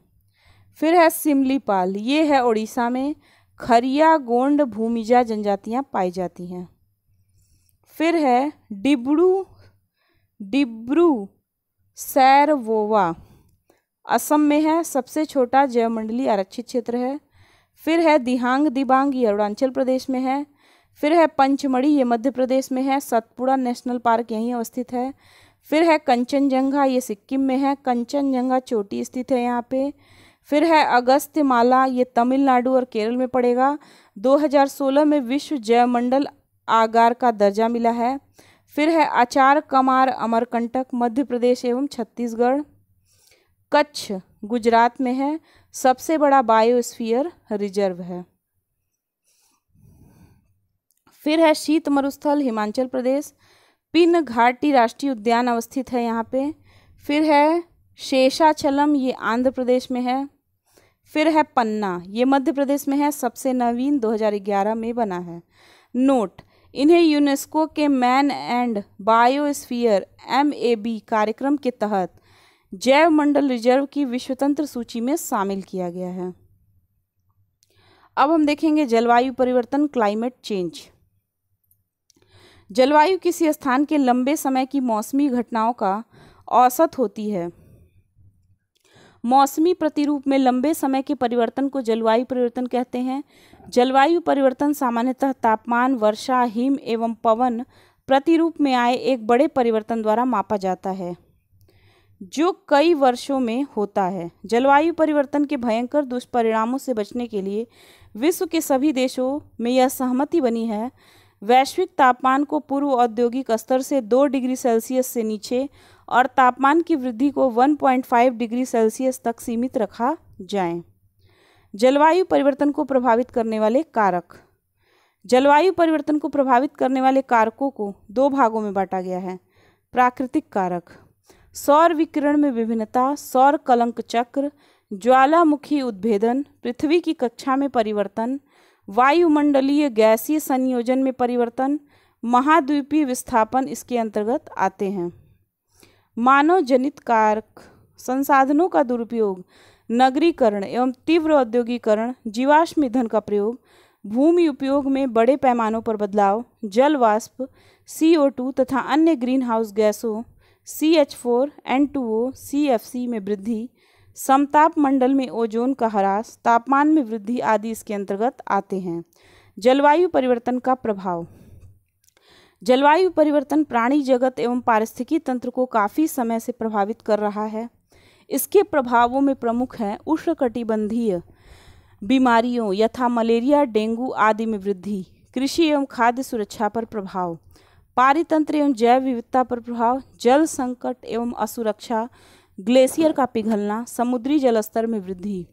फिर है सिमलीपाल ये है उड़ीसा में खरिया गोंड भूमिजा जनजातियाँ पाई जाती हैं फिर है डिब्रू डिब्रू सैरवोवा असम में है सबसे छोटा मंडली आरक्षित क्षेत्र है फिर है दिहांग दिबांग ये अरुणाचल प्रदेश में है फिर है पंचमढ़ी ये मध्य प्रदेश में है सतपुड़ा नेशनल पार्क यहीं अवस्थित है फिर है कंचनजंगा ये सिक्किम में है कंचनजंगा चोटी स्थित है यहाँ पे फिर है अगस्त्यमाला ये तमिलनाडु और केरल में पड़ेगा 2016 में विश्व जैवमंडल आगार का दर्जा मिला है फिर है आचार कमार अमरकंटक मध्य प्रदेश एवं छत्तीसगढ़ कच्छ गुजरात में है सबसे बड़ा बायोस्फीयर रिजर्व है फिर है शीत मरुस्थल हिमाचल प्रदेश पिन घाटी राष्ट्रीय उद्यान अवस्थित है यहाँ पे फिर है शेषाचलम ये आंध्र प्रदेश में है फिर है पन्ना ये मध्य प्रदेश में है सबसे नवीन 2011 में बना है नोट इन्हें यूनेस्को के मैन एंड बायोस्फीयर एम कार्यक्रम के तहत जैव मंडल रिजर्व की विश्व तंत्र सूची में शामिल किया गया है अब हम देखेंगे जलवायु परिवर्तन क्लाइमेट चेंज जलवायु किसी स्थान के लंबे समय की मौसमी घटनाओं का औसत होती है मौसमी प्रतिरूप में लंबे समय के परिवर्तन को जलवायु परिवर्तन कहते हैं जलवायु परिवर्तन सामान्यतः तापमान वर्षा हिम एवं पवन प्रतिरूप में आए एक बड़े परिवर्तन द्वारा मापा जाता है जो कई वर्षों में होता है जलवायु परिवर्तन के भयंकर दुष्परिणामों से बचने के लिए विश्व के सभी देशों में यह सहमति बनी है वैश्विक तापमान को पूर्व औद्योगिक स्तर से दो डिग्री सेल्सियस से नीचे और तापमान की वृद्धि को 1.5 डिग्री सेल्सियस तक सीमित रखा जाए जलवायु परिवर्तन को प्रभावित करने वाले कारक जलवायु परिवर्तन को प्रभावित करने वाले कारकों को दो भागों में बांटा गया है प्राकृतिक कारक सौर विकिरण में विभिन्नता सौर कलंक चक्र ज्वालामुखी उद्भेदन पृथ्वी की कक्षा में परिवर्तन वायुमंडलीय गैसीय संयोजन में परिवर्तन महाद्वीपीय विस्थापन इसके अंतर्गत आते हैं मानव जनित कारक संसाधनों का दुरुपयोग नगरीकरण एवं तीव्र औद्योगिकरण जीवाश्म ईंधन का प्रयोग भूमि उपयोग में बड़े पैमानों पर बदलाव जल वाष्प सी तथा अन्य ग्रीन हाउस गैसों C H four N two O C F C में वृद्धि समताप मंडल में ओजोन का ह्रास तापमान में वृद्धि आदि इसके अंतर्गत आते हैं जलवायु परिवर्तन का प्रभाव जलवायु परिवर्तन प्राणी जगत एवं पारिस्थितिकी तंत्र को काफ़ी समय से प्रभावित कर रहा है इसके प्रभावों में प्रमुख हैं उष्णकटिबंधीय बीमारियों यथा मलेरिया डेंगू आदि में वृद्धि कृषि एवं खाद्य सुरक्षा पर प्रभाव पारितंत्र एवं जैव विविधता पर प्रभाव जल संकट एवं असुरक्षा ग्लेशियर का पिघलना समुद्री जलस्तर में वृद्धि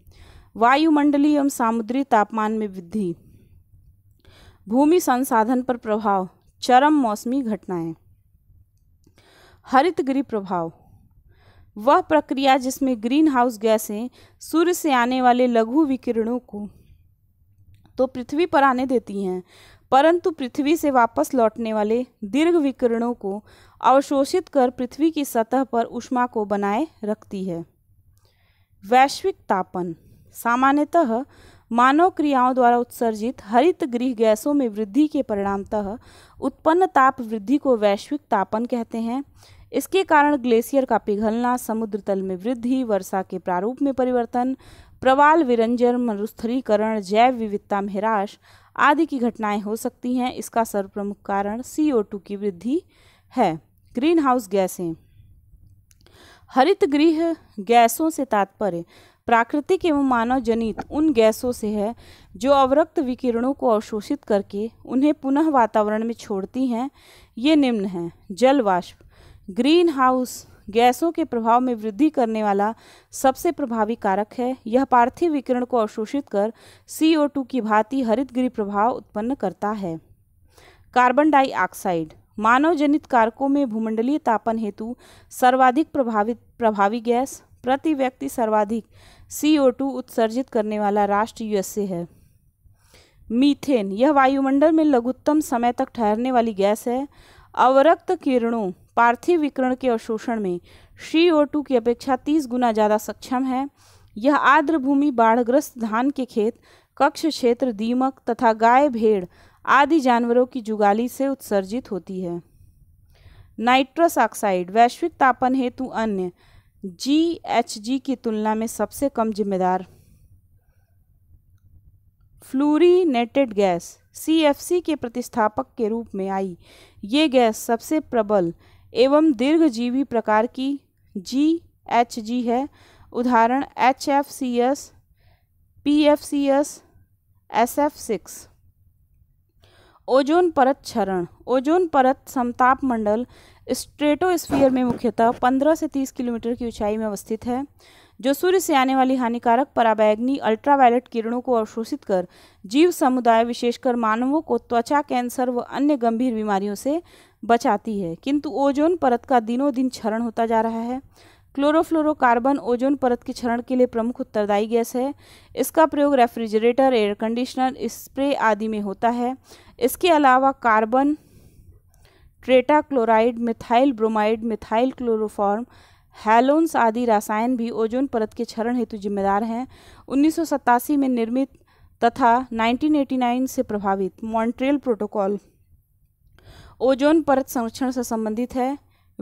वायुमंडलीय एवं सामुद्री तापमान में वृद्धि भूमि संसाधन पर प्रभाव चरम मौसमी घटनाएं गृह प्रभाव वह प्रक्रिया जिसमें ग्रीन हाउस गैसें सूर्य से आने वाले लघु विकिरणों को तो पृथ्वी पर आने देती हैं परंतु पृथ्वी से वापस लौटने वाले दीर्घ विकिरणों को अवशोषित कर पृथ्वी की सतह पर उष्मा को बनाए रखती है वैश्विक तापन सामान्यतः मानव क्रियाओं द्वारा उत्सर्जित हरित गृह गैसों में वृद्धि के परिणामतः उत्पन्न ताप वृद्धि को वैश्विक तापन कहते हैं इसके कारण ग्लेशियर का पिघलना समुद्र तल में वृद्धि वर्षा के प्रारूप में परिवर्तन प्रवाल विरंजन मरुस्थलीकरण जैव विविधता में ह्रास आदि की घटनाएं हो सकती हैं इसका सर्वप्रमुख कारण टू की वृद्धि है ग्रीन हाउस गैसें हरित गृह गैसों से तात्पर्य प्राकृतिक एवं मानव जनित उन गैसों से है जो अवरक्त विकिरणों को अवशोषित करके उन्हें पुनः वातावरण में छोड़ती हैं ये निम्न हैं जल वाष्प ग्रीन हाउस गैसों के प्रभाव में वृद्धि करने वाला सबसे प्रभावी कारक है यह पार्थिव विकिरण को अवशोषित कर CO2 की भांति हरितगृह प्रभाव उत्पन्न करता है कार्बन डाइऑक्साइड मानव जनित कारकों में भूमंडलीय तापन हेतु सर्वाधिक प्रभावित प्रभावी गैस प्रति व्यक्ति सर्वाधिक CO2 उत्सर्जित करने वाला राष्ट्र यूएसए है मीथेन यह वायुमंडल में लघुत्तम समय तक ठहरने वाली गैस है अवरक्त किरणों पार्थिव विकरण के अवशोषण में सी ओ टू की अपेक्षा तीस गुना ज़्यादा सक्षम है यह आर्द्र भूमि बाढ़ग्रस्त धान के खेत कक्ष क्षेत्र दीमक तथा गाय भेड़ आदि जानवरों की जुगाली से उत्सर्जित होती है नाइट्रस ऑक्साइड वैश्विक तापन हेतु अन्य जी एच जी की तुलना में सबसे कम जिम्मेदार फ्लूरीनेटेड गैस सी के प्रतिस्थापक के रूप में आई ये गैस सबसे प्रबल एवं दीर्घजीवी प्रकार की जी एच जी है उदाहरण H F C S P F C S S F six ozone परत क्षरण ओजोन परत समताप मंडल स्ट्रेटोस्फीयर में मुख्यतः 15 से 30 किलोमीटर की ऊंचाई में अवस्थित है जो सूर्य से आने वाली हानिकारक पराबैग्नी अल्ट्रावायलेट किरणों को अवशोषित कर जीव समुदाय विशेषकर मानवों को त्वचा कैंसर व अन्य गंभीर बीमारियों से बचाती है किंतु ओजोन परत का दिनों दिन क्षरण होता जा रहा है क्लोरोफ्लोरोकार्बन ओजोन परत के क्षरण के लिए प्रमुख उत्तरदायी गैस है इसका प्रयोग रेफ्रिजरेटर एयर कंडीशनर स्प्रे आदि में होता है इसके अलावा carbon tetrachloride methyl bromide methyl chloroform halons आदि रसायन भी ओजोन परत के क्षरण हेतु जिम्मेदार हैं उन्नीस में निर्मित तथा 1989 से प्रभावित मॉन्ट्रियल प्रोटोकॉल ओजोन परत संरक्षण से संबंधित है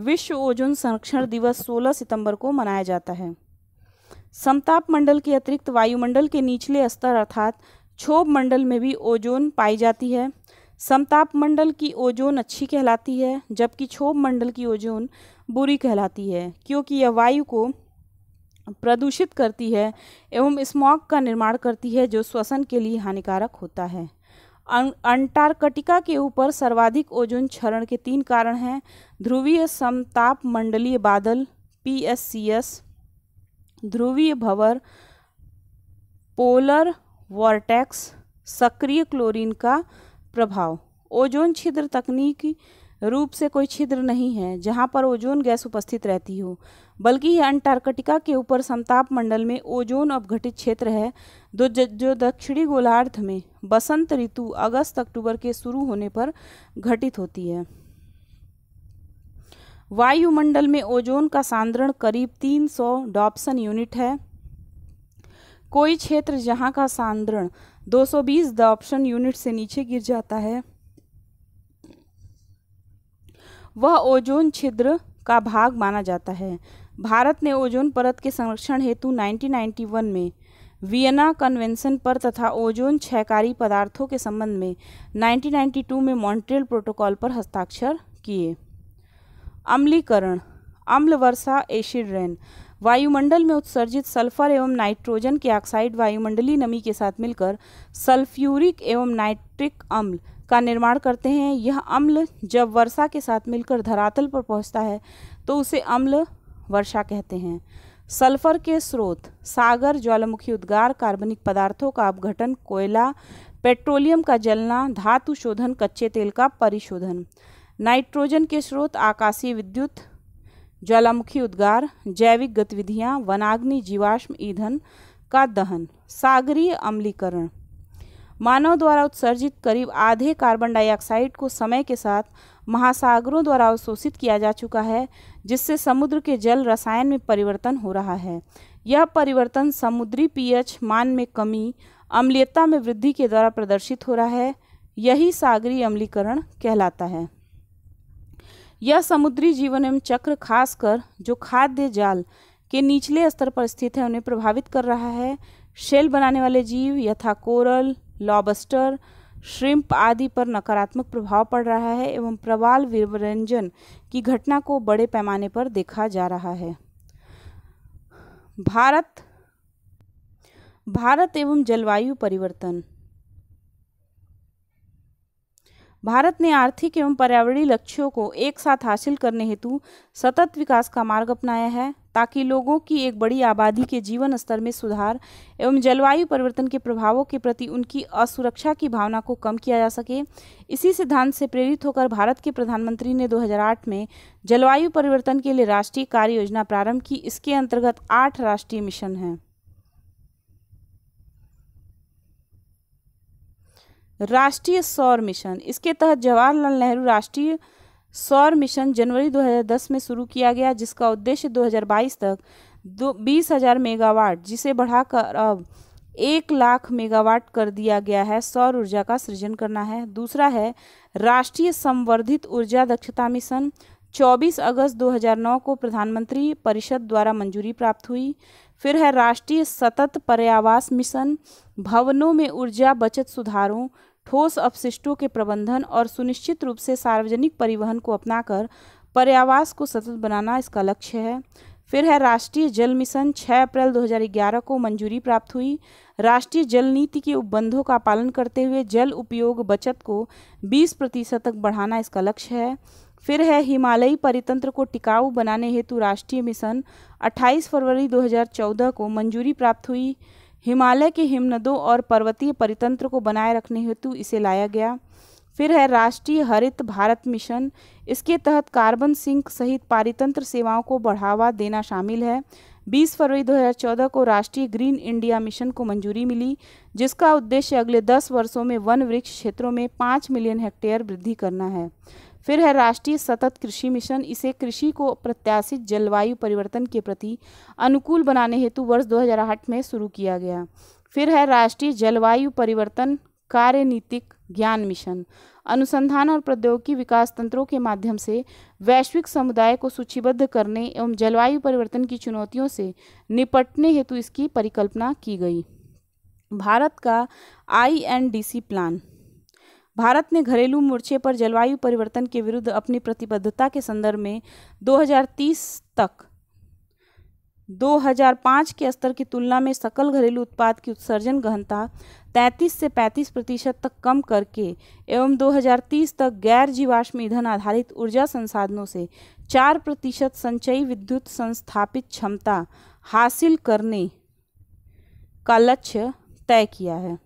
विश्व ओजोन संरक्षण दिवस 16 सितंबर को मनाया जाता है समताप मंडल के अतिरिक्त वायुमंडल के निचले स्तर अर्थात क्षोभ मंडल में भी ओजोन पाई जाती है समताप मंडल की ओजोन अच्छी कहलाती है जबकि क्षोभ मंडल की ओजोन बुरी कहलाती है क्योंकि यह वायु को प्रदूषित करती है एवं स्मॉग का निर्माण करती है जो श्वसन के लिए हानिकारक होता है अं, अंटार्कटिका के ऊपर सर्वाधिक ओजोन क्षरण के तीन कारण हैं ध्रुवीय समताप मंडलीय बादल पी ध्रुवीय भवर पोलर वॉर्टेक्स सक्रिय क्लोरीन का प्रभाव ओजोन छिद्र तकनीकी रूप से कोई छिद्र नहीं है जहाँ पर ओजोन गैस उपस्थित रहती हो बल्कि यह अंटार्कटिका के ऊपर समताप मंडल में ओजोन अपघटित क्षेत्र है जो जो दक्षिणी गोलार्ध में बसंत ऋतु अगस्त अक्टूबर के शुरू होने पर घटित होती है वायुमंडल में ओजोन का सांद्रण करीब 300 डॉप्सन यूनिट है कोई क्षेत्र जहाँ का सांद्रण 220 डॉप्सन यूनिट से नीचे गिर जाता है वह ओजोन छिद्र का भाग माना जाता है भारत ने ओजोन परत के संरक्षण हेतु 1991 में वियना कन्वेंशन पर तथा ओजोन क्षयकारी पदार्थों के संबंध में 1992 में मॉन्ट्रियल प्रोटोकॉल पर हस्ताक्षर किए अम्लीकरण अम्ल वर्षा एसिड रेन वायुमंडल में उत्सर्जित सल्फर एवं नाइट्रोजन के ऑक्साइड वायुमंडलीय नमी के साथ मिलकर सल्फ्यूरिक एवं नाइट्रिक अम्ल का निर्माण करते हैं यह अम्ल जब वर्षा के साथ मिलकर धरातल पर पहुंचता है तो उसे अम्ल वर्षा कहते हैं सल्फर के स्रोत सागर ज्वालामुखी उद्गार कार्बनिक पदार्थों का अपघटन कोयला पेट्रोलियम का जलना धातु शोधन कच्चे तेल का परिशोधन नाइट्रोजन के स्रोत आकाशीय विद्युत ज्वालामुखी उद्गार जैविक गतिविधियां वनाग्नि जीवाश्म ईंधन का दहन सागरीय अम्लीकरण मानव द्वारा उत्सर्जित करीब आधे कार्बन डाइऑक्साइड को समय के साथ महासागरों द्वारा अवशोषित किया जा चुका है जिससे समुद्र के जल रसायन में परिवर्तन हो रहा है यह परिवर्तन समुद्री पीएच मान में कमी अम्लीयता में वृद्धि के द्वारा प्रदर्शित हो रहा है यही सागरी अम्लीकरण कहलाता है यह समुद्री जीवन एवं चक्र खासकर जो खाद्य जाल के निचले स्तर पर स्थित है उन्हें प्रभावित कर रहा है शेल बनाने वाले जीव यथा कोरल लॉबस्टर श्रिम्प आदि पर नकारात्मक प्रभाव पड़ रहा है एवं प्रवाल विरंजन की घटना को बड़े पैमाने पर देखा जा रहा है भारत भारत एवं जलवायु परिवर्तन भारत ने आर्थिक एवं पर्यावरणीय लक्ष्यों को एक साथ हासिल करने हेतु सतत विकास का मार्ग अपनाया है ताकि लोगों की एक बड़ी आबादी के जीवन स्तर में सुधार एवं जलवायु परिवर्तन के प्रभावों के प्रति उनकी असुरक्षा की भावना को कम किया जा सके इसी सिद्धांत से प्रेरित होकर भारत के प्रधानमंत्री ने 2008 में जलवायु परिवर्तन के लिए राष्ट्रीय कार्य योजना प्रारंभ की इसके अंतर्गत आठ राष्ट्रीय मिशन हैं राष्ट्रीय सौर मिशन इसके तहत जवाहरलाल नेहरू राष्ट्रीय सौर मिशन जनवरी 2010 में शुरू किया गया जिसका उद्देश्य 2022 तक दो बीस हज़ार मेगावाट जिसे बढ़ाकर अब एक लाख मेगावाट कर दिया गया है सौर ऊर्जा का सृजन करना है दूसरा है राष्ट्रीय संवर्धित ऊर्जा दक्षता मिशन 24 अगस्त 2009 को प्रधानमंत्री परिषद द्वारा मंजूरी प्राप्त हुई फिर है राष्ट्रीय सतत पर्यावास मिशन भवनों में ऊर्जा बचत सुधारों ठोस अपशिष्टों के प्रबंधन और सुनिश्चित रूप से सार्वजनिक परिवहन को अपनाकर पर्यावास को सतत बनाना इसका लक्ष्य है फिर है राष्ट्रीय जल मिशन 6 अप्रैल 2011 को मंजूरी प्राप्त हुई राष्ट्रीय जल नीति के उपबंधों का पालन करते हुए जल उपयोग बचत को 20 प्रतिशत तक बढ़ाना इसका लक्ष्य है फिर है हिमालयी परितंत्र को टिकाऊ बनाने हेतु राष्ट्रीय मिशन 28 फरवरी 2014 को मंजूरी प्राप्त हुई हिमालय के हिमनदों और पर्वतीय परितंत्र को बनाए रखने हेतु इसे लाया गया फिर है राष्ट्रीय हरित भारत मिशन इसके तहत कार्बन सिंक सहित पारितंत्र सेवाओं को बढ़ावा देना शामिल है 20 फरवरी 2014 को राष्ट्रीय ग्रीन इंडिया मिशन को मंजूरी मिली जिसका उद्देश्य अगले 10 वर्षों में वन वृक्ष क्षेत्रों में 5 मिलियन हेक्टेयर वृद्धि करना है फिर है राष्ट्रीय सतत कृषि मिशन इसे कृषि को प्रत्याशित जलवायु परिवर्तन के प्रति अनुकूल बनाने हेतु वर्ष दो में शुरू किया गया फिर है राष्ट्रीय जलवायु परिवर्तन कार्यनीतिक ज्ञान मिशन अनुसंधान और प्रौद्योगिकी विकास तंत्रों के माध्यम से वैश्विक समुदाय को सूचीबद्ध करने एवं जलवायु परिवर्तन की चुनौतियों से निपटने हेतु इसकी परिकल्पना की गई भारत का आईएनडीसी प्लान भारत ने घरेलू मोर्चे पर जलवायु परिवर्तन के विरुद्ध अपनी प्रतिबद्धता के संदर्भ में 2030 तक 2005 के स्तर की तुलना में सकल घरेलू उत्पाद की उत्सर्जन गहनता 33 से 35 प्रतिशत तक कम करके एवं 2030 तक गैर जीवाश्म ईंधन आधारित ऊर्जा संसाधनों से 4 प्रतिशत संचयी विद्युत संस्थापित क्षमता हासिल करने का लक्ष्य तय किया है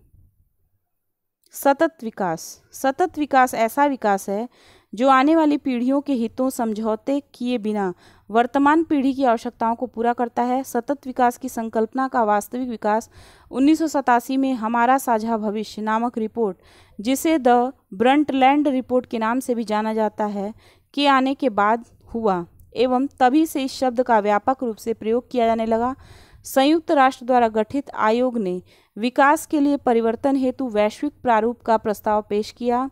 सतत विकास सतत विकास ऐसा विकास है जो आने वाली पीढ़ियों के हितों समझौते किए बिना वर्तमान पीढ़ी की आवश्यकताओं को पूरा करता है सतत विकास की संकल्पना का वास्तविक विकास उन्नीस में हमारा साझा भविष्य नामक रिपोर्ट जिसे द ब्रंटलैंड रिपोर्ट के नाम से भी जाना जाता है के आने के बाद हुआ एवं तभी से इस शब्द का व्यापक रूप से प्रयोग किया जाने लगा संयुक्त राष्ट्र द्वारा गठित आयोग ने विकास के लिए परिवर्तन हेतु वैश्विक प्रारूप का प्रस्ताव पेश किया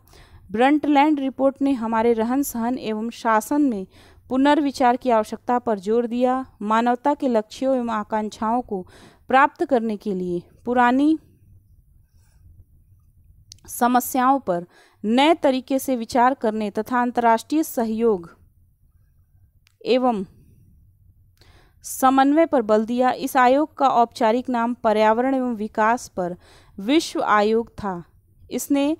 ब्रंटलैंड रिपोर्ट ने हमारे रहन सहन एवं शासन में पुनर्विचार की आवश्यकता पर जोर दिया मानवता के लक्ष्यों एवं आकांक्षाओं को प्राप्त करने के लिए पुरानी समस्याओं पर नए तरीके से विचार करने तथा अंतर्राष्ट्रीय सहयोग एवं समन्वय पर बल दिया इस आयोग का औपचारिक नाम पर्यावरण एवं विकास पर विश्व आयोग था इसने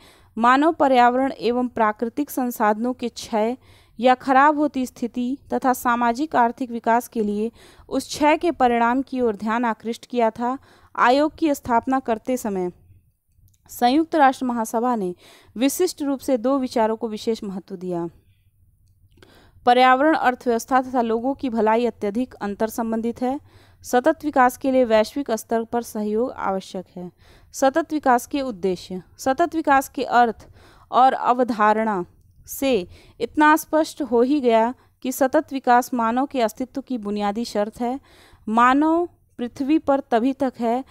मानव पर्यावरण एवं प्राकृतिक संसाधनों के क्षय या खराब होती स्थिति तथा सामाजिक आर्थिक विकास के लिए उस क्षय के परिणाम की ओर ध्यान आकृष्ट किया था आयोग की स्थापना करते समय संयुक्त राष्ट्र महासभा ने विशिष्ट रूप से दो विचारों को विशेष महत्व दिया पर्यावरण अर्थव्यवस्था तथा लोगों की भलाई अत्यधिक अंतर संबंधित है सतत विकास के लिए वैश्विक स्तर पर सहयोग आवश्यक है सतत विकास के उद्देश्य सतत विकास के अर्थ और अवधारणा से इतना स्पष्ट हो ही गया कि सतत विकास मानव के अस्तित्व की बुनियादी शर्त है मानव पृथ्वी पर तभी तक है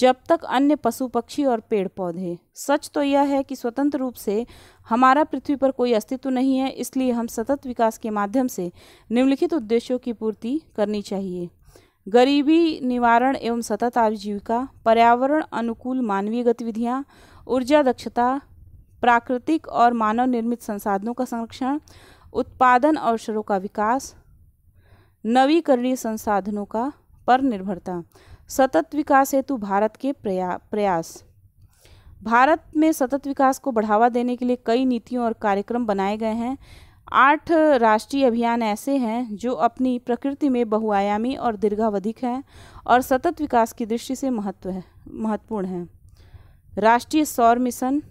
जब तक अन्य पशु पक्षी और पेड़ पौधे सच तो यह है कि स्वतंत्र रूप से हमारा पृथ्वी पर कोई अस्तित्व नहीं है इसलिए हम सतत विकास के माध्यम से निम्नलिखित उद्देश्यों की पूर्ति करनी चाहिए गरीबी निवारण एवं सतत आजीविका पर्यावरण अनुकूल मानवीय गतिविधियाँ ऊर्जा दक्षता प्राकृतिक और मानव निर्मित संसाधनों का संरक्षण उत्पादन अवसरों का विकास नवीकरणीय संसाधनों का पर निर्भरता सतत विकास हेतु भारत के प्रया प्रयास भारत में सतत विकास को बढ़ावा देने के लिए कई नीतियों और कार्यक्रम बनाए गए हैं आठ राष्ट्रीय अभियान ऐसे हैं जो अपनी प्रकृति में बहुआयामी और दीर्घावधिक हैं और सतत विकास की दृष्टि से महत्व है महत्वपूर्ण हैं राष्ट्रीय सौर मिशन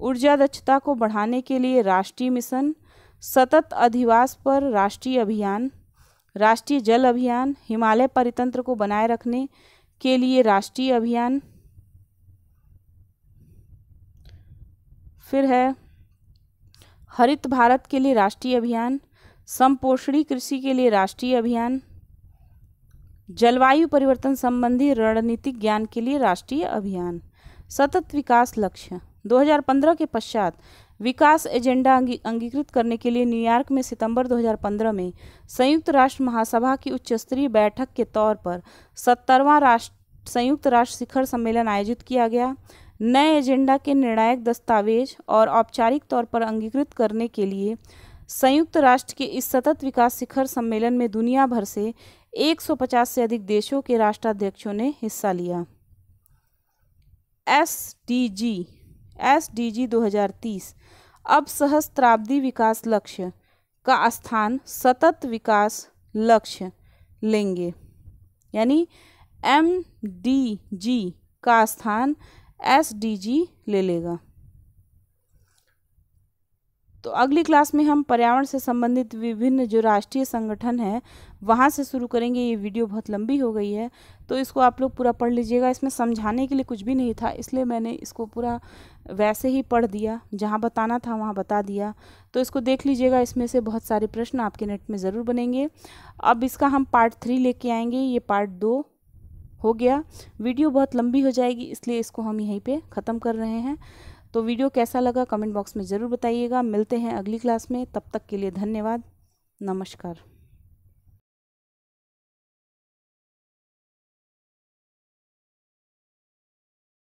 ऊर्जा दक्षता को बढ़ाने के लिए राष्ट्रीय मिशन सतत अधिवास पर राष्ट्रीय अभियान राष्ट्रीय जल अभियान हिमालय परितंत्र को बनाए रखने के लिए राष्ट्रीय अभियान फिर है हरित भारत के लिए राष्ट्रीय अभियान समपोषणी कृषि के लिए राष्ट्रीय अभियान जलवायु परिवर्तन संबंधी रणनीतिक ज्ञान के लिए राष्ट्रीय अभियान सतत विकास लक्ष्य 2015 के पश्चात विकास एजेंडा अंगीकृत करने के लिए न्यूयॉर्क में सितंबर 2015 में संयुक्त राष्ट्र महासभा की उच्च स्तरीय बैठक के तौर पर सत्तरवां राष्ट्र संयुक्त राष्ट्र शिखर सम्मेलन आयोजित किया गया नए एजेंडा के निर्णायक दस्तावेज और औपचारिक तौर पर अंगीकृत करने के लिए संयुक्त राष्ट्र के इस सतत विकास शिखर सम्मेलन में दुनिया भर से 150 से अधिक देशों के राष्ट्राध्यक्षों ने हिस्सा लिया S D G S D G दो अब सहस्त्राब्दी विकास लक्ष्य का स्थान सतत विकास लक्ष्य लेंगे यानी एम डी जी का स्थान एस डी जी ले लेगा तो अगली क्लास में हम पर्यावरण से संबंधित विभिन्न जो राष्ट्रीय संगठन है वहाँ से शुरू करेंगे ये वीडियो बहुत लंबी हो गई है तो इसको आप लोग पूरा पढ़ लीजिएगा इसमें समझाने के लिए कुछ भी नहीं था इसलिए मैंने इसको पूरा वैसे ही पढ़ दिया जहाँ बताना था वहाँ बता दिया तो इसको देख लीजिएगा इसमें से बहुत सारे प्रश्न आपके नेट में ज़रूर बनेंगे अब इसका हम पार्ट थ्री लेके आएंगे ये पार्ट दो हो गया वीडियो बहुत लंबी हो जाएगी इसलिए इसको हम यहीं पे ख़त्म कर रहे हैं तो वीडियो कैसा लगा कमेंट बॉक्स में ज़रूर बताइएगा मिलते हैं अगली क्लास में तब तक के लिए धन्यवाद नमस्कार